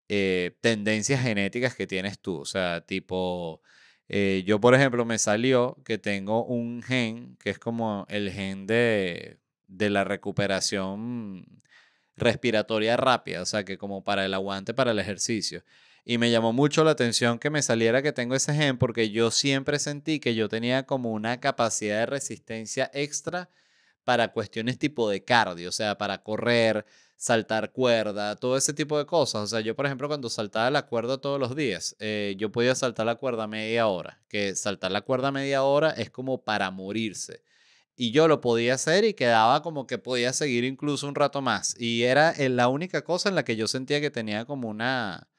Speaker 1: eh, tendencias genéticas que tienes tú, o sea, tipo... Eh, yo, por ejemplo, me salió que tengo un gen que es como el gen de, de la recuperación respiratoria rápida, o sea, que como para el aguante, para el ejercicio. Y me llamó mucho la atención que me saliera que tengo ese gen porque yo siempre sentí que yo tenía como una capacidad de resistencia extra para cuestiones tipo de cardio, o sea, para correr, saltar cuerda, todo ese tipo de cosas. O sea, yo, por ejemplo, cuando saltaba la cuerda todos los días, eh, yo podía saltar la cuerda media hora, que saltar la cuerda media hora es como para morirse. Y yo lo podía hacer y quedaba como que podía seguir incluso un rato más. Y era eh, la única cosa en la que yo sentía que tenía como una,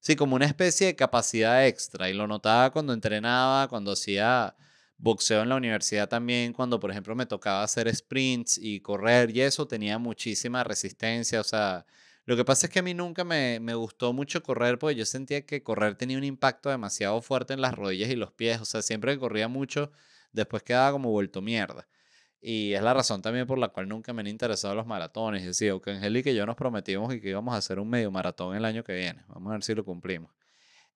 Speaker 1: sí, como una especie de capacidad extra. Y lo notaba cuando entrenaba, cuando hacía boxeo en la universidad también, cuando por ejemplo me tocaba hacer sprints y correr y eso, tenía muchísima resistencia, o sea, lo que pasa es que a mí nunca me, gustó mucho correr porque yo sentía que correr tenía un impacto demasiado fuerte en las rodillas y los pies. O sea, siempre que corría mucho, después quedaba como vuelto mierda. Y es la razón también por la cual nunca me han interesado los maratones. es decir, aunque Angélica y yo nos prometimos que íbamos a hacer un medio maratón el año que viene. Vamos a ver si lo cumplimos.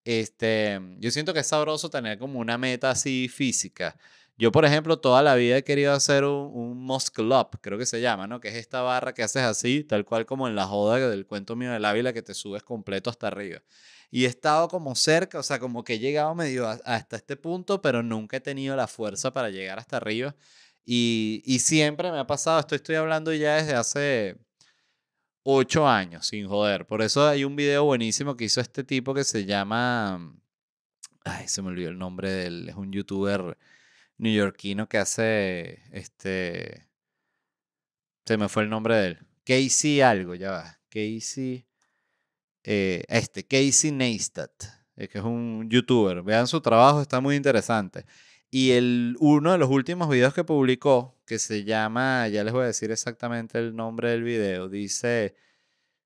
Speaker 1: Este, yo siento que es sabroso tener como una meta así física. Yo, por ejemplo, toda la vida he querido hacer un, muscle up, creo que se llama, ¿no? Que es esta barra que haces así, tal cual como en la joda del cuento mío del Ávila, que te subes completo hasta arriba. Y he estado como cerca, o sea, como que he llegado medio hasta este punto, pero nunca he tenido la fuerza para llegar hasta arriba. Y, y siempre me ha pasado, esto estoy hablando ya desde hace ocho años, sin joder. Por eso hay un video buenísimo que hizo este tipo que se llama... Ay, se me olvidó el nombre de él. Es un youtuber neoyorquino que hace este... Se me fue el nombre de él. Casey algo, ya va. Casey... Eh, este, Casey Neistat, que es un youtuber. Vean su trabajo, está muy interesante. Y el, uno de los últimos videos que publicó que se llama, ya les voy a decir exactamente el nombre del video, dice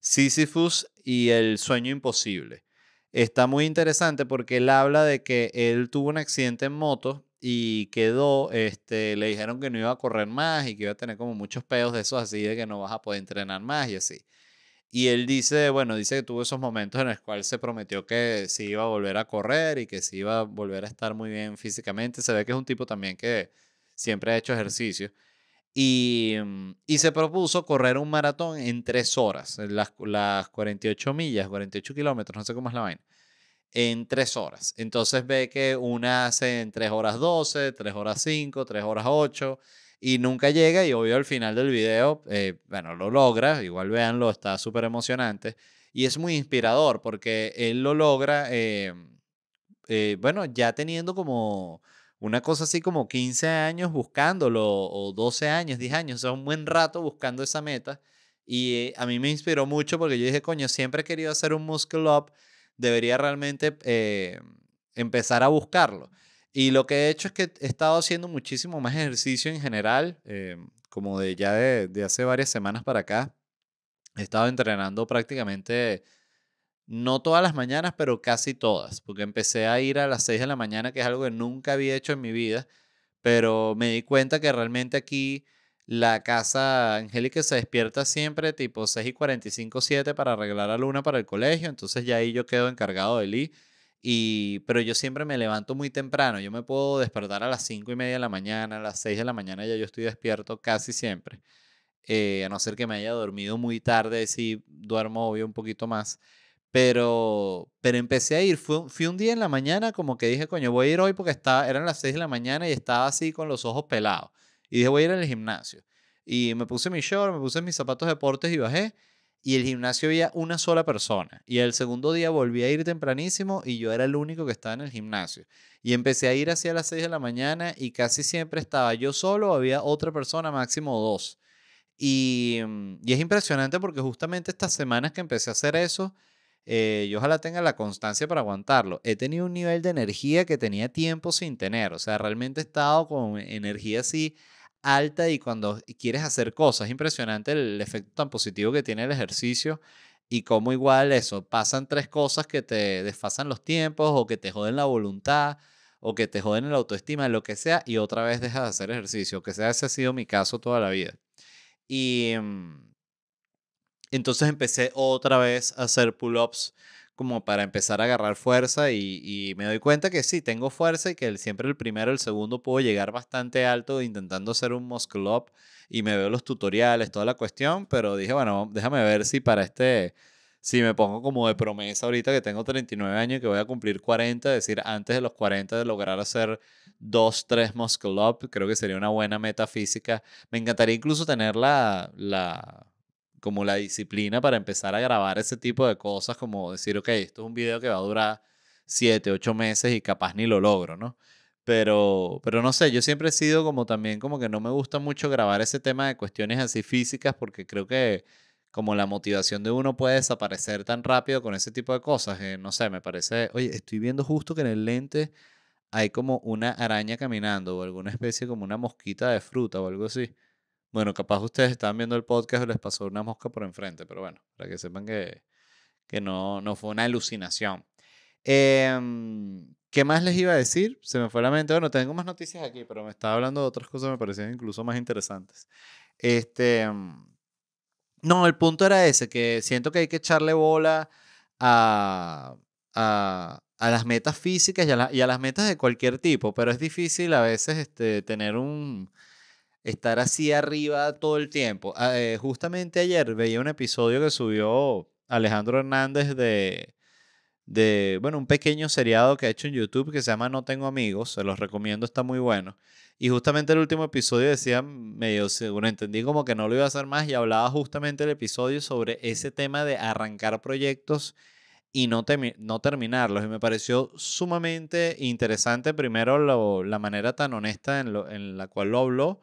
Speaker 1: Sisyphus y el sueño imposible. Está muy interesante porque él habla de que él tuvo un accidente en moto y quedó, este, le dijeron que no iba a correr más y que iba a tener como muchos pedos de esos así, de que no vas a poder entrenar más y así. Y él dice, bueno, dice que tuvo esos momentos en los cuales se prometió que sí iba a volver a correr y que sí iba a volver a estar muy bien físicamente. Se ve que es un tipo también que siempre ha hecho ejercicio. Mm, y, se propuso correr un maratón en tres horas, eh, las, las 48 millas, 48 kilómetros, no sé cómo es la vaina, en tres horas. Entonces ve que una hace en tres horas 12, tres horas cinco, tres horas ocho. y nunca llega y obvio al final del video, eh, bueno, lo logra, igual véanlo, está súper emocionante y es muy inspirador porque él lo logra, em, eh, bueno, ya teniendo como una cosa así como 15 años buscándolo, o 12 años, 10 años, o sea, un buen rato buscando esa meta. Y eh, a mí me inspiró mucho porque yo dije, coño, siempre he querido hacer un muscle up, debería realmente eh, empezar a buscarlo. Y lo que he hecho es que he estado haciendo muchísimo más ejercicio en general, eh, como de ya de, de, hace varias semanas para acá. He estado entrenando prácticamente no todas las mañanas, pero casi todas, porque empecé a ir a las 6 de la mañana, que es algo que nunca había hecho en mi vida, pero me di cuenta que realmente aquí la casa Angélica se despierta siempre tipo 6 y 45, 7 para arreglar a Luna para el colegio, entonces ya ahí yo quedo encargado de Lee. Y, pero yo siempre me levanto muy temprano. Yo me puedo despertar a las 5 y media de la mañana, a las 6 de la mañana ya yo estoy despierto casi siempre. Eh, a no ser que me haya dormido muy tarde, si duermo obvio un poquito más. Pero, pero empecé a ir. Fui, un día en la mañana como que dije, coño, voy a ir hoy porque estaba, eran las 6 de la mañana y estaba así con los ojos pelados. Y dije, voy a ir al gimnasio. Y me puse mi short, me puse mis zapatos de deportes y bajé. Y el gimnasio había una sola persona. Y el segundo día volví a ir tempranísimo y yo era el único que estaba en el gimnasio. Y empecé a ir hacia las 6 de la mañana y casi siempre estaba yo solo, había otra persona, máximo dos. Mm, y es impresionante porque justamente estas semanas que empecé a hacer eso, eh, yo ojalá tenga la constancia para aguantarlo. He tenido un nivel de energía que tenía tiempo sin tener, o sea, realmente he estado con energía así alta y cuando quieres hacer cosas, es impresionante el efecto tan positivo que tiene el ejercicio y como igual eso, pasan tres cosas que te desfasan los tiempos o que te joden la voluntad o que te joden la autoestima, lo que sea, y otra vez dejas de hacer ejercicio, que sea ese ha sido mi caso toda la vida. Y mm, entonces empecé otra vez a hacer pull-ups como para empezar a agarrar fuerza y, me doy cuenta que sí, tengo fuerza y que siempre el primero, el segundo puedo llegar bastante alto intentando hacer un muscle up y me veo los tutoriales, toda la cuestión, pero dije, bueno, déjame ver si para este, si me pongo como de promesa ahorita que tengo 39 años y que voy a cumplir 40, es decir, antes de los 40 de lograr hacer dos, tres muscle up, creo que sería una buena meta física. Me encantaría incluso tener la como la disciplina para empezar a grabar ese tipo de cosas, como decir, ok, esto es un video que va a durar siete, ocho meses y capaz ni lo logro, ¿no? Pero, pero no sé, yo siempre he sido como también como que no me gusta mucho grabar ese tema de cuestiones así físicas porque creo que como la motivación de uno puede desaparecer tan rápido con ese tipo de cosas. Eh, no sé, me parece, oye, estoy viendo justo que en el lente hay como una araña caminando o alguna especie como una mosquita de fruta o algo así. Bueno, capaz ustedes estaban viendo el podcast y les pasó una mosca por enfrente, pero bueno, para que sepan que, que no, no fue una alucinación. Em, ¿Qué más les iba a decir? Se me fue la mente. Bueno, tengo más noticias aquí, pero me estaba hablando de otras cosas que me parecían incluso más interesantes. Este, mm, no, el punto era ese, que siento que hay que echarle bola a, a, a las metas físicas y a, y a, las metas de cualquier tipo, pero es difícil a veces este, tener un estar así arriba todo el tiempo. Ah, eh, justamente ayer veía un episodio que subió Alejandro Hernández de, bueno, un pequeño seriado que ha hecho en YouTube que se llama No Tengo Amigos, se los recomiendo, está muy bueno. Y justamente el último episodio decía, medio seguro, entendí como que no lo iba a hacer más y hablaba justamente el episodio sobre ese tema de arrancar proyectos y no, no terminarlos. Y me pareció sumamente interesante, primero, la manera tan honesta en la cual lo habló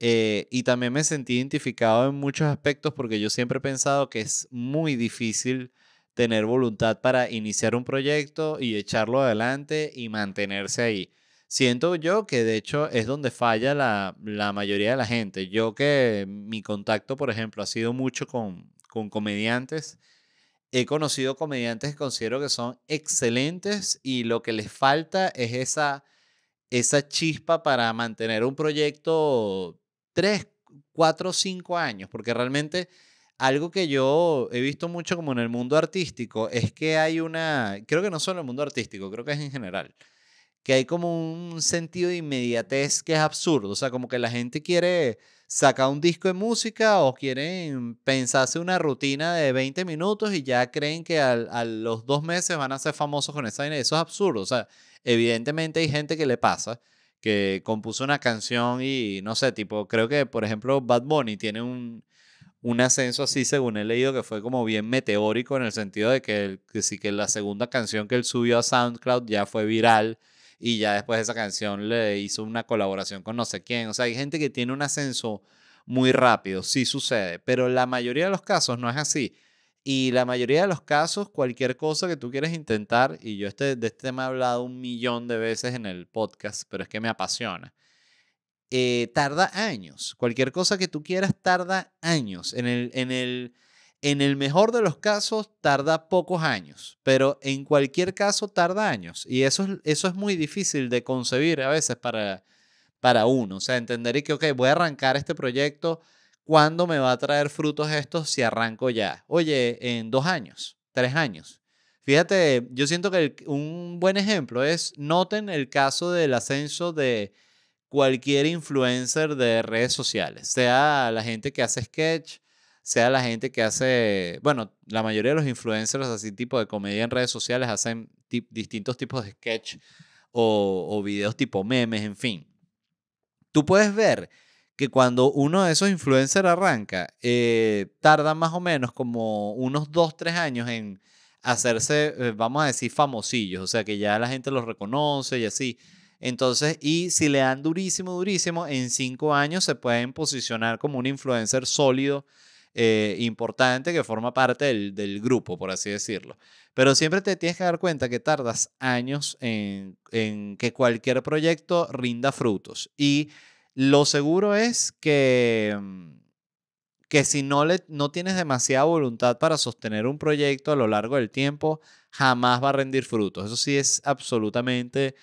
Speaker 1: eh, y también me sentí identificado en muchos aspectos porque yo siempre he pensado que es muy difícil tener voluntad para iniciar un proyecto y echarlo adelante y mantenerse ahí. Siento yo que de hecho es donde falla la, la mayoría de la gente. Yo que mi contacto, por ejemplo, ha sido mucho con, con comediantes. He conocido comediantes que considero que son excelentes y lo que les falta es esa, esa chispa para mantener un proyecto Tres, cuatro, cinco años, porque realmente algo que yo he visto mucho como en el mundo artístico es que hay una, creo que no solo en el mundo artístico, creo que es en general, que hay como un sentido de inmediatez que es absurdo, o sea, como que la gente quiere sacar un disco de música o quieren pensarse una rutina de 20 minutos y ya creen que a los dos meses van a ser famosos con esa vaina, eso es absurdo, o sea, evidentemente hay gente que le pasa, que compuso una canción y no sé, tipo, creo que por ejemplo Bad Bunny tiene un, un ascenso así, según he leído, que fue como bien meteórico en el sentido de que, sí que la segunda canción que él subió a SoundCloud ya fue viral y ya después de esa canción le hizo una colaboración con no sé quién. O sea, hay gente que tiene un ascenso muy rápido, sí sucede, pero la mayoría de los casos no es así. Y la mayoría de los casos, cualquier cosa que tú quieras intentar, y yo este, de este tema he hablado un millón de veces en el podcast, pero es que me apasiona. Eh, tarda años. Cualquier cosa que tú quieras tarda años. En el, en, el, en el mejor de los casos tarda pocos años, pero en cualquier caso tarda años. Y eso es, eso es muy difícil de concebir a veces para, para uno. O sea, entender que, ok, voy a arrancar este proyecto ¿cuándo me va a traer frutos estos si arranco ya? Oye, en dos años, tres años. Fíjate, yo siento que un buen ejemplo es, noten el caso del ascenso de cualquier influencer de redes sociales, sea la gente que hace sketch, sea la gente que hace, bueno, la mayoría de los influencers así tipo de comedia en redes sociales hacen distintos tipos de sketch o videos tipo memes, en fin. Tú puedes ver que cuando uno de esos influencers arranca, eh, tarda más o menos como unos dos, tres años en hacerse, eh, vamos a decir, famosillos, o sea, que ya la gente los reconoce y así. Entonces, y si le dan durísimo, durísimo, en cinco años se pueden posicionar como un influencer sólido, eh, importante, que forma parte del, grupo, por así decirlo. Pero siempre te tienes que dar cuenta que tardas años en, en que cualquier proyecto rinda frutos. Y lo seguro es que, mm, que si no, le, no tienes demasiada voluntad para sostener un proyecto a lo largo del tiempo, jamás va a rendir frutos. Eso sí es absolutamente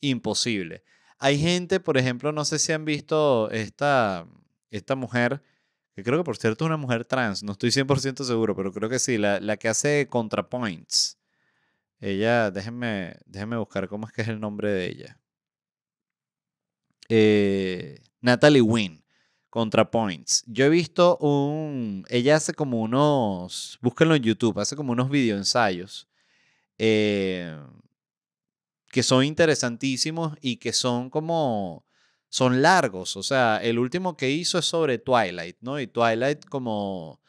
Speaker 1: imposible. Hay gente, por ejemplo, no sé si han visto esta, esta mujer, que creo que por cierto es una mujer trans, no estoy 100% seguro, pero creo que sí, la, que hace ContraPoints. Ella, déjenme, déjenme buscar cómo es que es el nombre de ella. Eh, Natalie Wynn contra Points. Yo he visto un... Ella hace como unos... Búsquenlo en YouTube, hace como unos videoensayos eh, que son interesantísimos y que son como... Son largos, o sea, el último que hizo es sobre Twilight, ¿no? Y Twilight como,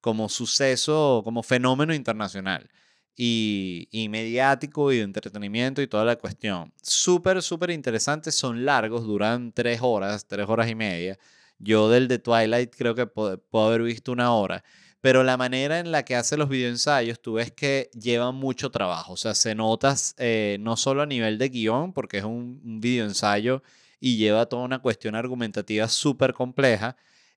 Speaker 1: como suceso, como fenómeno internacional y, mediático y de entretenimiento y toda la cuestión. Súper, súper interesantes, son largos, duran tres horas, tres horas y media. Yo del de Twilight creo que puedo, haber visto una hora, pero la manera en la que hace los videoensayos, tú ves que lleva mucho trabajo, o sea, se notas eh, no solo a nivel de guión, porque es un, videoensayo y lleva toda una cuestión argumentativa súper compleja,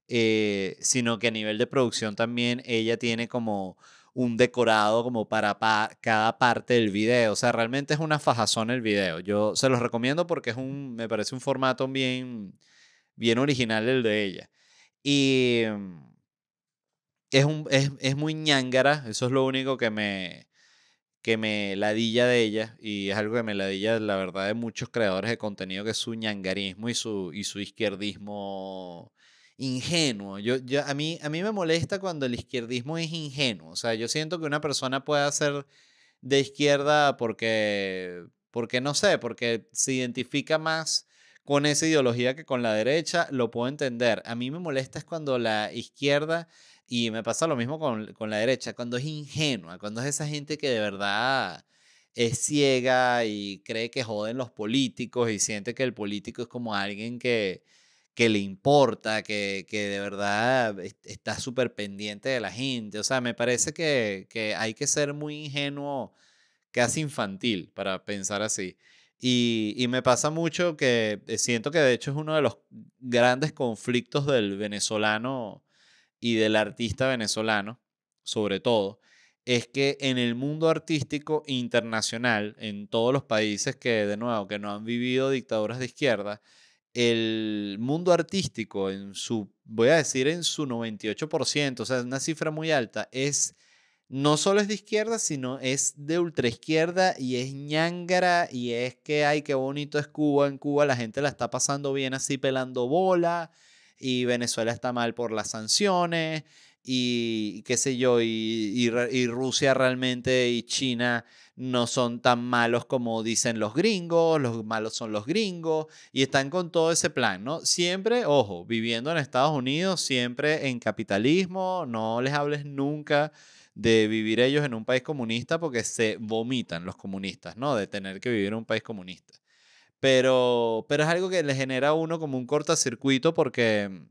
Speaker 1: eh, sino que a nivel de producción también ella tiene como un decorado como para cada parte del video. O sea, realmente es una fajazón el video. Yo se los recomiendo porque es un, me parece un formato bien, bien original el de ella. Y mm, es, un, es, es muy ñangara. eso es lo único que me, que me ladilla de ella y es algo que me ladilla, la verdad, de muchos creadores de contenido que es su ñangarismo y su, y su izquierdismo ingenuo. Yo, yo, a, mí, a mí me molesta cuando el izquierdismo es ingenuo. O sea, yo siento que una persona puede ser de izquierda porque, porque no sé, porque se identifica más con esa ideología que con la derecha, lo puedo entender. A mí me molesta es cuando la izquierda, y me pasa lo mismo con, con la derecha, cuando es ingenua, cuando es esa gente que de verdad es ciega y cree que joden los políticos y siente que el político es como alguien que, que le importa, que, de verdad está súper pendiente de la gente. O sea, me parece que, hay que ser muy ingenuo, casi infantil, para pensar así. Y, y, me pasa mucho que eh, siento que de hecho es uno de los grandes conflictos del venezolano y del artista venezolano, sobre todo, es que en el mundo artístico internacional, en todos los países que, de nuevo, que no han vivido dictaduras de izquierda, el mundo artístico en su, voy a decir en su 98%, o sea, es una cifra muy alta, es no solo es de izquierda, sino es de ultraizquierda y es ñangara y es que, ay, qué bonito es Cuba, en Cuba la gente la está pasando bien así pelando bola y Venezuela está mal por las sanciones y qué sé yo, y, y, Rusia realmente y China no son tan malos como dicen los gringos, los malos son los gringos, y están con todo ese plan, ¿no? Siempre, ojo, viviendo en Estados Unidos, siempre en capitalismo, no les hables nunca de vivir ellos en un país comunista porque se vomitan los comunistas, ¿no? De tener que vivir en un país comunista. Pero, pero es algo que le genera a uno como un cortacircuito porque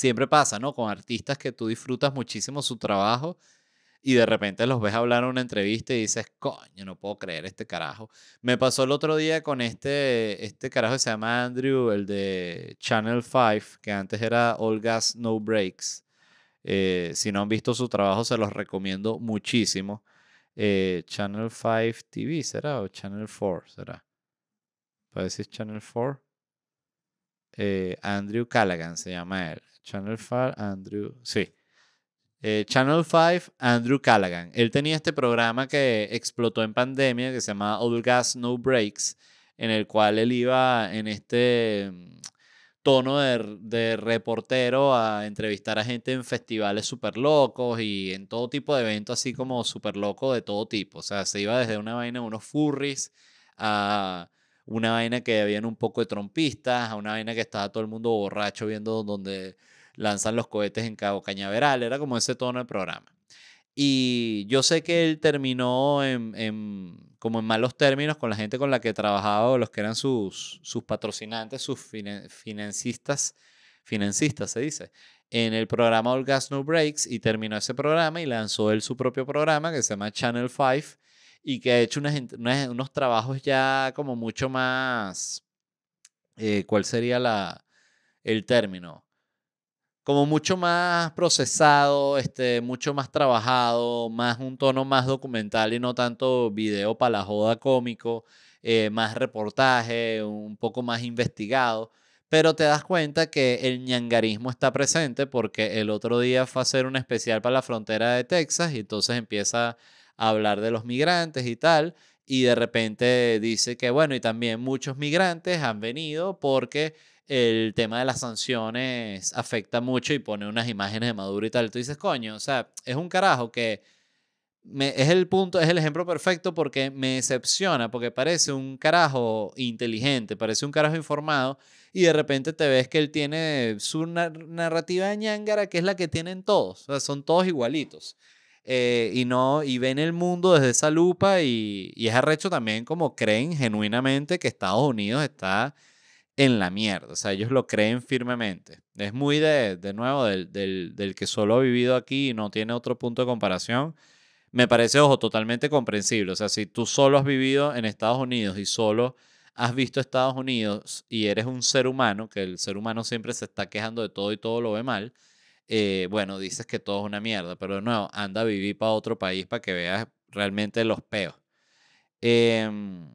Speaker 1: siempre pasa, ¿no? Con artistas que tú disfrutas muchísimo su trabajo y de repente los ves hablar en una entrevista y dices, coño, no puedo creer este carajo. Me pasó el otro día con este, este carajo que se llama Andrew, el de Channel 5, que antes era All Gas No Breaks. Eh, si no han visto su trabajo, se los recomiendo muchísimo. Eh, Channel 5 TV, ¿será? ¿O Channel 4? ¿Será? decir Channel 4. Eh, Andrew Callaghan se llama él. Channel 5, Andrew. Sí. Eh, Channel 5, Andrew Callaghan. Él tenía este programa que explotó en pandemia que se llamaba Old Gas No Breaks, en el cual él iba en este mm, tono de, de reportero a entrevistar a gente en festivales súper locos y en todo tipo de eventos así como súper loco de todo tipo. O sea, se iba desde una vaina de unos furries a una vaina que habían un poco de trompistas, una vaina que estaba todo el mundo borracho viendo donde lanzan los cohetes en Cabo Cañaveral, era como ese tono del programa. Y yo sé que él terminó en, como en malos términos con la gente con la que trabajaba, los que eran sus, sus patrocinantes, sus financistas, financistas se dice, en el programa All Gas No Breaks y terminó ese programa y lanzó él su propio programa que se llama Channel 5 y que ha hecho unos trabajos ya como mucho más, eh, ¿cuál sería la, el término? Como mucho más procesado, este, mucho más trabajado, más un tono más documental y no tanto video para la joda cómico, eh, más reportaje, un poco más investigado pero te das cuenta que el ñangarismo está presente porque el otro día fue a hacer un especial para la frontera de Texas y entonces empieza hablar de los migrantes y tal, y de repente dice que, bueno, y también muchos migrantes han venido porque el tema de las sanciones afecta mucho y pone unas imágenes de Maduro y tal. Tú dices, coño, o sea, es un carajo que me, es el punto, es el ejemplo perfecto porque me decepciona, porque parece un carajo inteligente, parece un carajo informado y de repente te ves que él tiene su narrativa de ñangara que es la que tienen todos, o sea, son todos igualitos. Eh, y no y ven el mundo desde esa lupa y, y es arrecho también como creen genuinamente que Estados Unidos está en la mierda. O sea, ellos lo creen firmemente. Es muy de, nuevo, del, del, que solo ha vivido aquí y no tiene otro punto de comparación. Me parece, ojo, totalmente comprensible. O sea, si tú solo has vivido en Estados Unidos y solo has visto Estados Unidos y eres un ser humano, que el ser humano siempre se está quejando de todo y todo lo ve mal, eh, bueno, dices que todo es una mierda, pero de nuevo, anda a vivir para otro país para que veas realmente los peos. Em,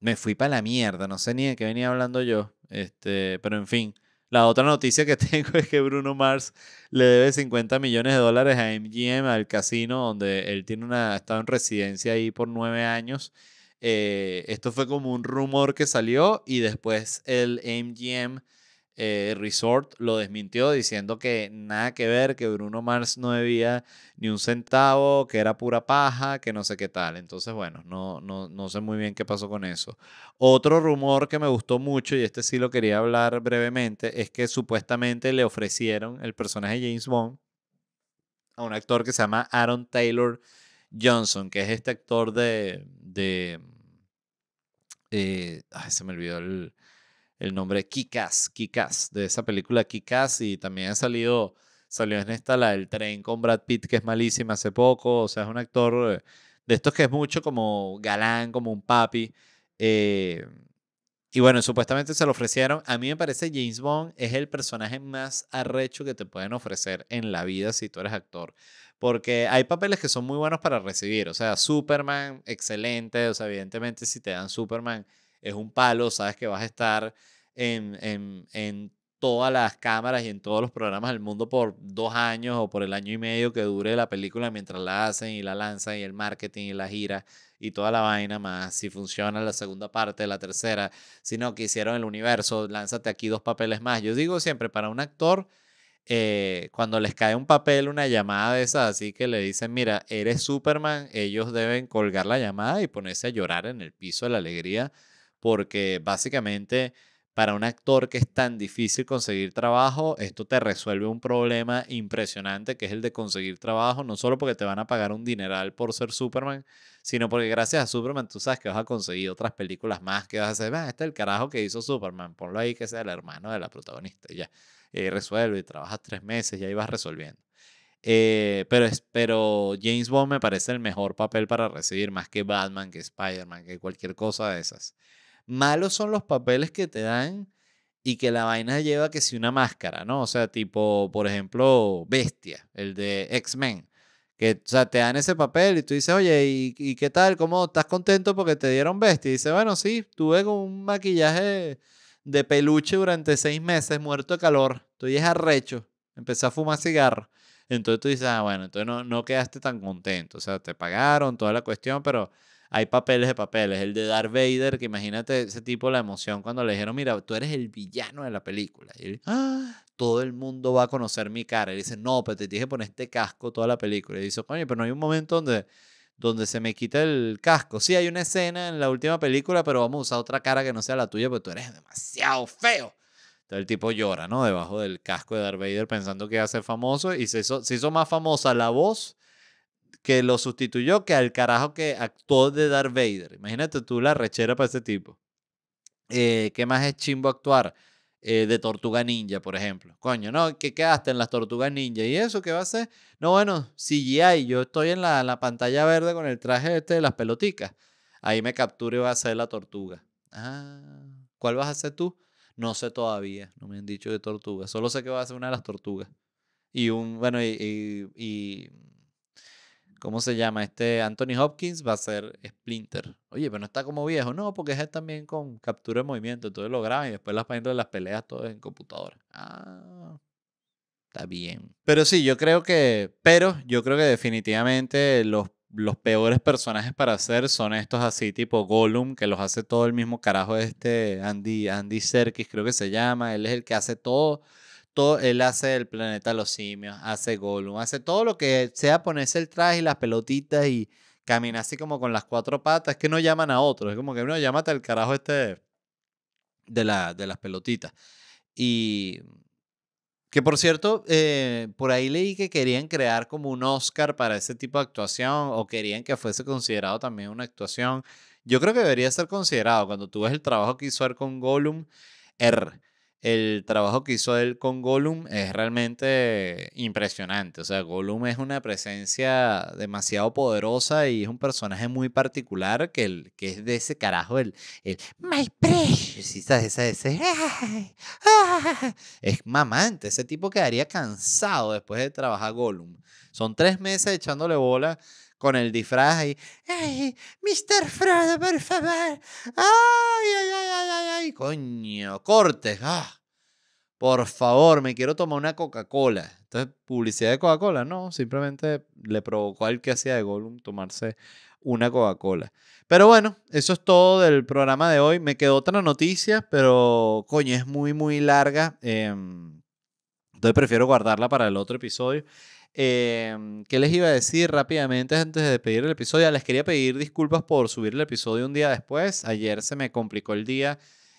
Speaker 1: me fui para la mierda, no sé ni de qué venía hablando yo, este, pero en fin. La otra noticia que *laughs* tengo es que Bruno Mars le debe 50 millones de dólares a MGM, al casino donde él tiene una, estado en residencia ahí por nueve años. Eh, esto fue como un rumor que salió y después el MGM eh, Resort lo desmintió diciendo que nada que ver, que Bruno Mars no debía ni un centavo, que era pura paja, que no sé qué tal. Entonces, bueno, no, no, no sé muy bien qué pasó con eso. Otro rumor que me gustó mucho, y este sí lo quería hablar brevemente, es que supuestamente le ofrecieron el personaje James Bond a un actor que se llama Aaron Taylor Johnson, que es este actor de... de eh, ay, se me olvidó el el nombre Kikas, Kikas, de esa película Kikas y también ha salido, salió en esta la del tren con Brad Pitt que es malísima hace poco, o sea, es un actor eh, de estos que es mucho como galán, como un papi. Eh, y bueno, supuestamente se lo ofrecieron. A mí me parece James Bond es el personaje más arrecho que te pueden ofrecer en la vida si tú eres actor. Porque hay papeles que son muy buenos para recibir. O sea, Superman, excelente. O sea, evidentemente si te dan Superman, es un palo, sabes que vas a estar en, en, todas las cámaras y en todos los programas del mundo por dos años o por el año y medio que dure la película mientras la hacen y la lanzan y el marketing y la gira y toda la vaina más. Si funciona la segunda parte, la tercera, si no, que hicieron el universo, lánzate aquí dos papeles más. Yo digo siempre, para un actor, eh, cuando les cae un papel, una llamada de esas, así que le dicen, mira, eres Superman, ellos deben colgar la llamada y ponerse a llorar en el piso de la alegría porque básicamente para un actor que es tan difícil conseguir trabajo, esto te resuelve un problema impresionante que es el de conseguir trabajo, no solo porque te van a pagar un dineral por ser Superman, sino porque gracias a Superman tú sabes que vas a conseguir otras películas más que vas a hacer, este es el carajo que hizo Superman, ponlo ahí que sea el hermano de la protagonista y ya. Y resuelve y trabajas tres meses y ahí vas resolviendo. Eh, pero, pero James Bond me parece el mejor papel para recibir, más que Batman, que Spider-Man, que cualquier cosa de esas. Malos son los papeles que te dan y que la vaina lleva que si una máscara, ¿no? O sea, tipo, por ejemplo, Bestia, el de X-Men. Que, o sea, te dan ese papel y tú dices, oye, ¿y, qué tal? ¿Cómo estás contento porque te dieron bestia? Y dice, bueno, sí, tuve con un maquillaje de peluche durante seis meses, muerto de calor. Estoy es arrecho. Empecé a fumar cigarro. Entonces tú dices, ah, bueno, entonces no, no quedaste tan contento. O sea, te pagaron toda la cuestión, pero hay papeles de papeles. El de Darth Vader, que imagínate ese tipo la emoción cuando le dijeron, mira, tú eres el villano de la película. Y él, ah, todo el mundo va a conocer mi cara. Y él dice, no, pero pues te dije poner este casco toda la película. Y dice, coño, pero no hay un momento donde donde se me quita el casco. Sí, hay una escena en la última película, pero vamos a usar otra cara que no sea la tuya, porque tú eres demasiado feo. Entonces el tipo llora, ¿no? Debajo del casco de Darth Vader pensando que iba a ser famoso y se se hizo más famosa la voz que lo sustituyó que al carajo que actuó de Darth Vader. Imagínate tú la rechera para ese tipo. Eh, ¿Qué más es chimbo actuar? Eh, de Tortuga Ninja, por ejemplo. Coño, no, ¿qué quedaste en las Tortugas Ninja? ¿Y eso qué va a hacer No, bueno, si CGI. Yo estoy en la, pantalla verde con el traje este de las peloticas. Ahí me captura y va a ser la tortuga. Ah, ¿cuál vas a hacer tú? No sé todavía. No me han dicho de tortuga. Solo sé que va a ser una de las tortugas. Y un, bueno, y ¿Cómo se llama? Este Anthony Hopkins va a ser Splinter. Oye, pero no está como viejo. No, porque es también con captura de movimiento. Entonces lo graban y después las de las peleas todo en computadora. Ah, está bien. Pero sí, yo creo que. Pero yo creo que definitivamente los, los peores personajes para hacer son estos así, tipo Gollum, que los hace todo el mismo carajo este Andy, Andy Serkis, creo que se llama. Él es el que hace todo él hace el planeta los simios, hace Gollum, hace todo lo que sea ponerse el traje y las pelotitas y caminar así como con las cuatro patas. que no llaman a otros, es como que no, llama el carajo este de, la, de las pelotitas. Y que por cierto, eh, por ahí leí que querían crear como un Oscar para ese tipo de actuación o querían que fuese considerado también una actuación. Yo creo que debería ser considerado cuando tú ves el trabajo que hizo él con Gollum. R el trabajo que hizo él con Gollum es realmente impresionante. O sea, Gollum es una presencia demasiado poderosa y es un personaje muy particular que, que es de ese carajo, el, el My Precious. Esa, ese, Es mamante. Ese tipo quedaría cansado después de trabajar Gollum. Son tres meses echándole bola con el disfraz y, ¡ay, Mr. Frodo, por favor! ¡Ay, ay, ay, ay, ay! ¡Coño, cortes! ¡Ah! Por favor, me quiero tomar una Coca-Cola. Entonces, publicidad de Coca-Cola, no, simplemente le provocó al que hacía de Gollum tomarse una Coca-Cola. Pero bueno, eso es todo del programa de hoy. Me quedó otra noticia, pero coño, es muy, muy larga. Em, entonces prefiero guardarla para el otro episodio. Eh, ¿Qué les iba a decir rápidamente antes de pedir el episodio? Les quería pedir disculpas por subir el episodio un día después. Ayer se me complicó el día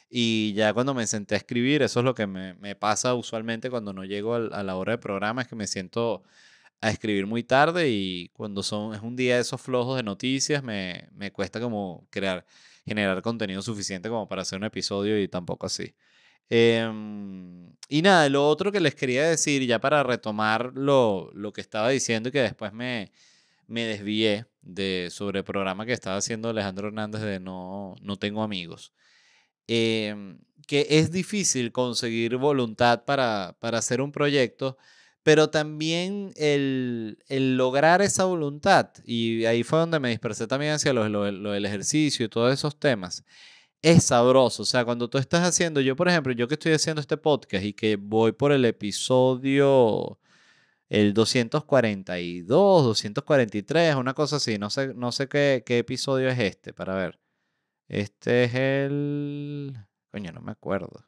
Speaker 1: y ya cuando me senté a escribir, eso es lo que me, pasa usualmente cuando no llego a la hora de programa, es que me siento a escribir muy tarde y cuando son, es un día de esos flojos de noticias, me, me cuesta como crear, generar contenido suficiente como para hacer un episodio y tampoco así. Em, y nada, lo otro que les quería decir, ya para retomar lo, que estaba diciendo y que después me, me desvié de, sobre el programa que estaba haciendo Alejandro Hernández de No, no Tengo Amigos, em, que es difícil conseguir voluntad para, para hacer un proyecto, pero también el, lograr esa voluntad, y ahí fue donde me dispersé también hacia lo del ejercicio y todos esos temas, es sabroso. O sea, cuando tú estás haciendo, yo por ejemplo, yo que estoy haciendo este podcast y que voy por el episodio el 242, 243, una cosa así, no sé, no sé qué, qué episodio es este, para ver. Este es el... Coño, no me acuerdo.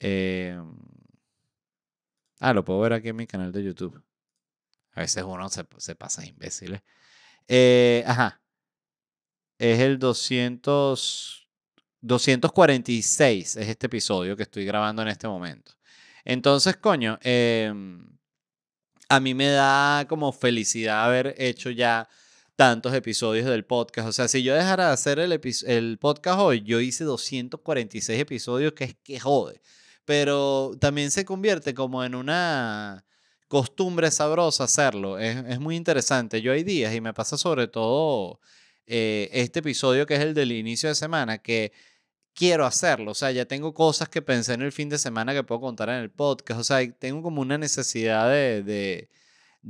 Speaker 1: Em, ah, lo puedo ver aquí en mi canal de YouTube. A veces uno se, pasa imbéciles. Eh, ajá. Es el 200... 246 es este episodio que estoy grabando en este momento. Entonces, coño, em, a mí me da como felicidad haber hecho ya tantos episodios del podcast. O sea, si yo dejara de hacer el, el podcast hoy, yo hice 246 episodios, que es que jode. Pero también se convierte como en una costumbre sabrosa hacerlo. Es, muy interesante. Yo hay días, y me pasa sobre todo eh, este episodio que es el del inicio de semana, que quiero hacerlo. O sea, ya tengo cosas que pensé en el fin de semana que puedo contar en el podcast. O sea, tengo como una necesidad de,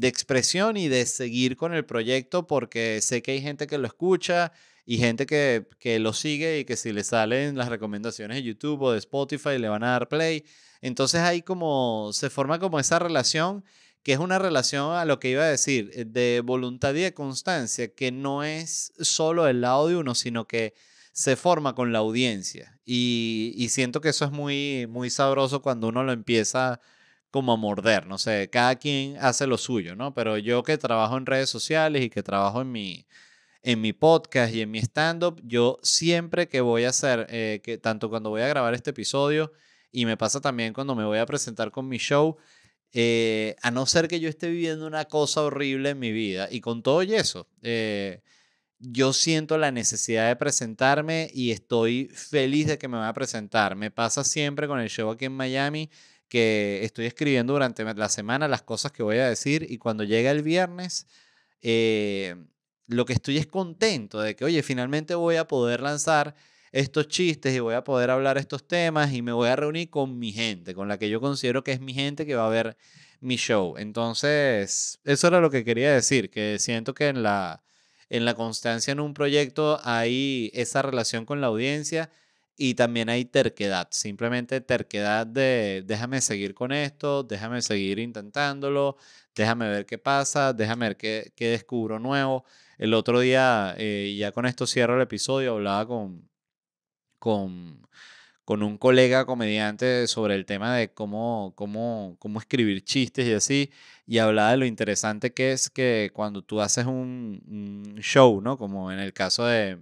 Speaker 1: expresión y de seguir con el proyecto porque sé que hay gente que lo escucha y gente que, que lo sigue y que si le salen las recomendaciones de YouTube o de Spotify le van a dar play. Entonces ahí como se forma como esa relación que es una relación a lo que iba a decir, eh, de voluntad y de constancia, que no es solo el lado de uno, sino que se forma con la audiencia. Y, siento que eso es muy, muy sabroso cuando uno lo empieza como a morder, no sé, cada quien hace lo suyo, ¿no? Pero yo que trabajo en redes sociales y que trabajo en mi, en mi podcast y en mi stand-up, yo siempre que voy a hacer, eh, que, tanto cuando voy a grabar este episodio y me pasa también cuando me voy a presentar con mi show, eh, a no ser que yo esté viviendo una cosa horrible en mi vida y con todo y eso. Eh, yo siento la necesidad de presentarme y estoy feliz de que me voy a presentar. Me pasa siempre con el show aquí en Miami que estoy escribiendo durante la semana las cosas que voy a decir y cuando llega el viernes, eh, lo que estoy es contento de que, oye, finalmente voy a poder lanzar estos chistes y voy a poder hablar estos temas y me voy a reunir con mi gente, con la que yo considero que es mi gente que va a ver mi show. Entonces, eso era lo que quería decir, que siento que en la en la constancia en un proyecto hay esa relación con la audiencia y también hay terquedad, simplemente terquedad de déjame seguir con esto, déjame seguir intentándolo, déjame ver qué pasa, déjame ver qué, descubro nuevo. El otro día, eh, ya con esto cierro el episodio, hablaba con, con con un colega comediante sobre el tema de cómo, cómo, escribir chistes y así, y hablaba de lo interesante que es que cuando tú haces un, show, ¿no? Como en el caso de,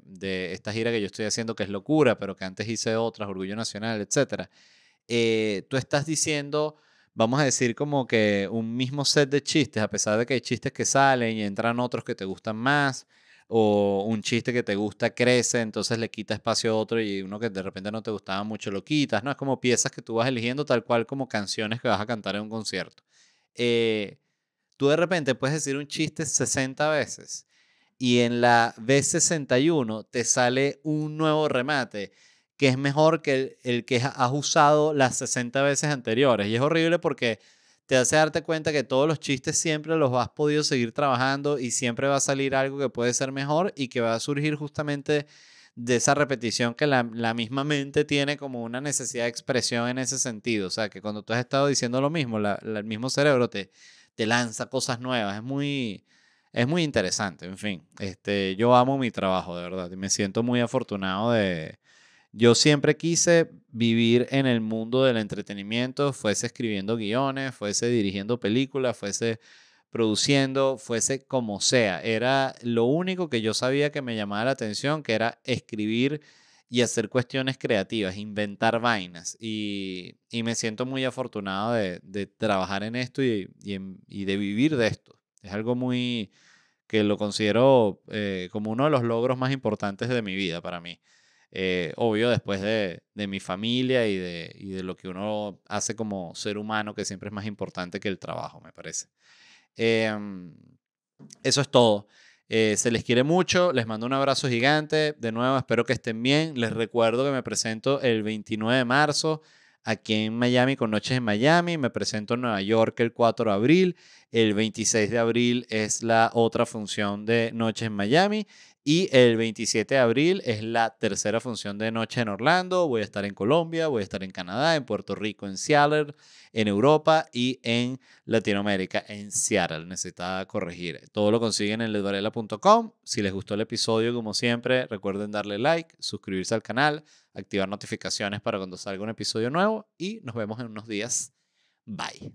Speaker 1: esta gira que yo estoy haciendo, que es locura, pero que antes hice otras, Orgullo Nacional, etc. Eh, tú estás diciendo, vamos a decir, como que un mismo set de chistes, a pesar de que hay chistes que salen y entran otros que te gustan más o un chiste que te gusta crece, entonces le quita espacio a otro y uno que de repente no te gustaba mucho lo quitas, ¿no? Es como piezas que tú vas eligiendo tal cual como canciones que vas a cantar en un concierto. Eh, tú de repente puedes decir un chiste 60 veces y en la B61 te sale un nuevo remate que es mejor que el, el que has usado las 60 veces anteriores. Y es horrible porque te hace darte cuenta que todos los chistes siempre los has podido seguir trabajando y siempre va a salir algo que puede ser mejor y que va a surgir justamente de esa repetición que la, misma mente tiene como una necesidad de expresión en ese sentido. O sea, que cuando tú has estado diciendo lo mismo, el mismo cerebro te, te lanza cosas nuevas. Es muy, es muy interesante, en fin. Este, yo amo mi trabajo, de verdad. Y me siento muy afortunado de, yo siempre quise vivir en el mundo del entretenimiento, fuese escribiendo guiones, fuese dirigiendo películas, fuese produciendo, fuese como sea. Era lo único que yo sabía que me llamaba la atención, que era escribir y hacer cuestiones creativas, inventar vainas. Y, me siento muy afortunado de, trabajar en esto y, de vivir de esto. Es algo muy que lo considero eh, como uno de los logros más importantes de mi vida para mí. Eh, obvio, después de, mi familia y de, lo que uno hace como ser humano, que siempre es más importante que el trabajo, me parece. Em, eso es todo. Eh, se les quiere mucho, les mando un abrazo gigante. De nuevo, espero que estén bien. Les recuerdo que me presento el 29 de marzo aquí en Miami con Noches en Miami. Me presento en Nueva York el 4 de abril. El 26 de abril es la otra función de Noches en Miami. Y el 27 de abril es la tercera función de noche en Orlando. Voy a estar en Colombia, voy a estar en Canadá, en Puerto Rico, en Seattle, en Europa y en Latinoamérica, en Seattle. Necesitaba corregir. Todo lo consiguen en ledvarela.com. Si les gustó el episodio, como siempre, recuerden darle like, suscribirse al canal, activar notificaciones para cuando salga un episodio nuevo y nos vemos en unos días. Bye.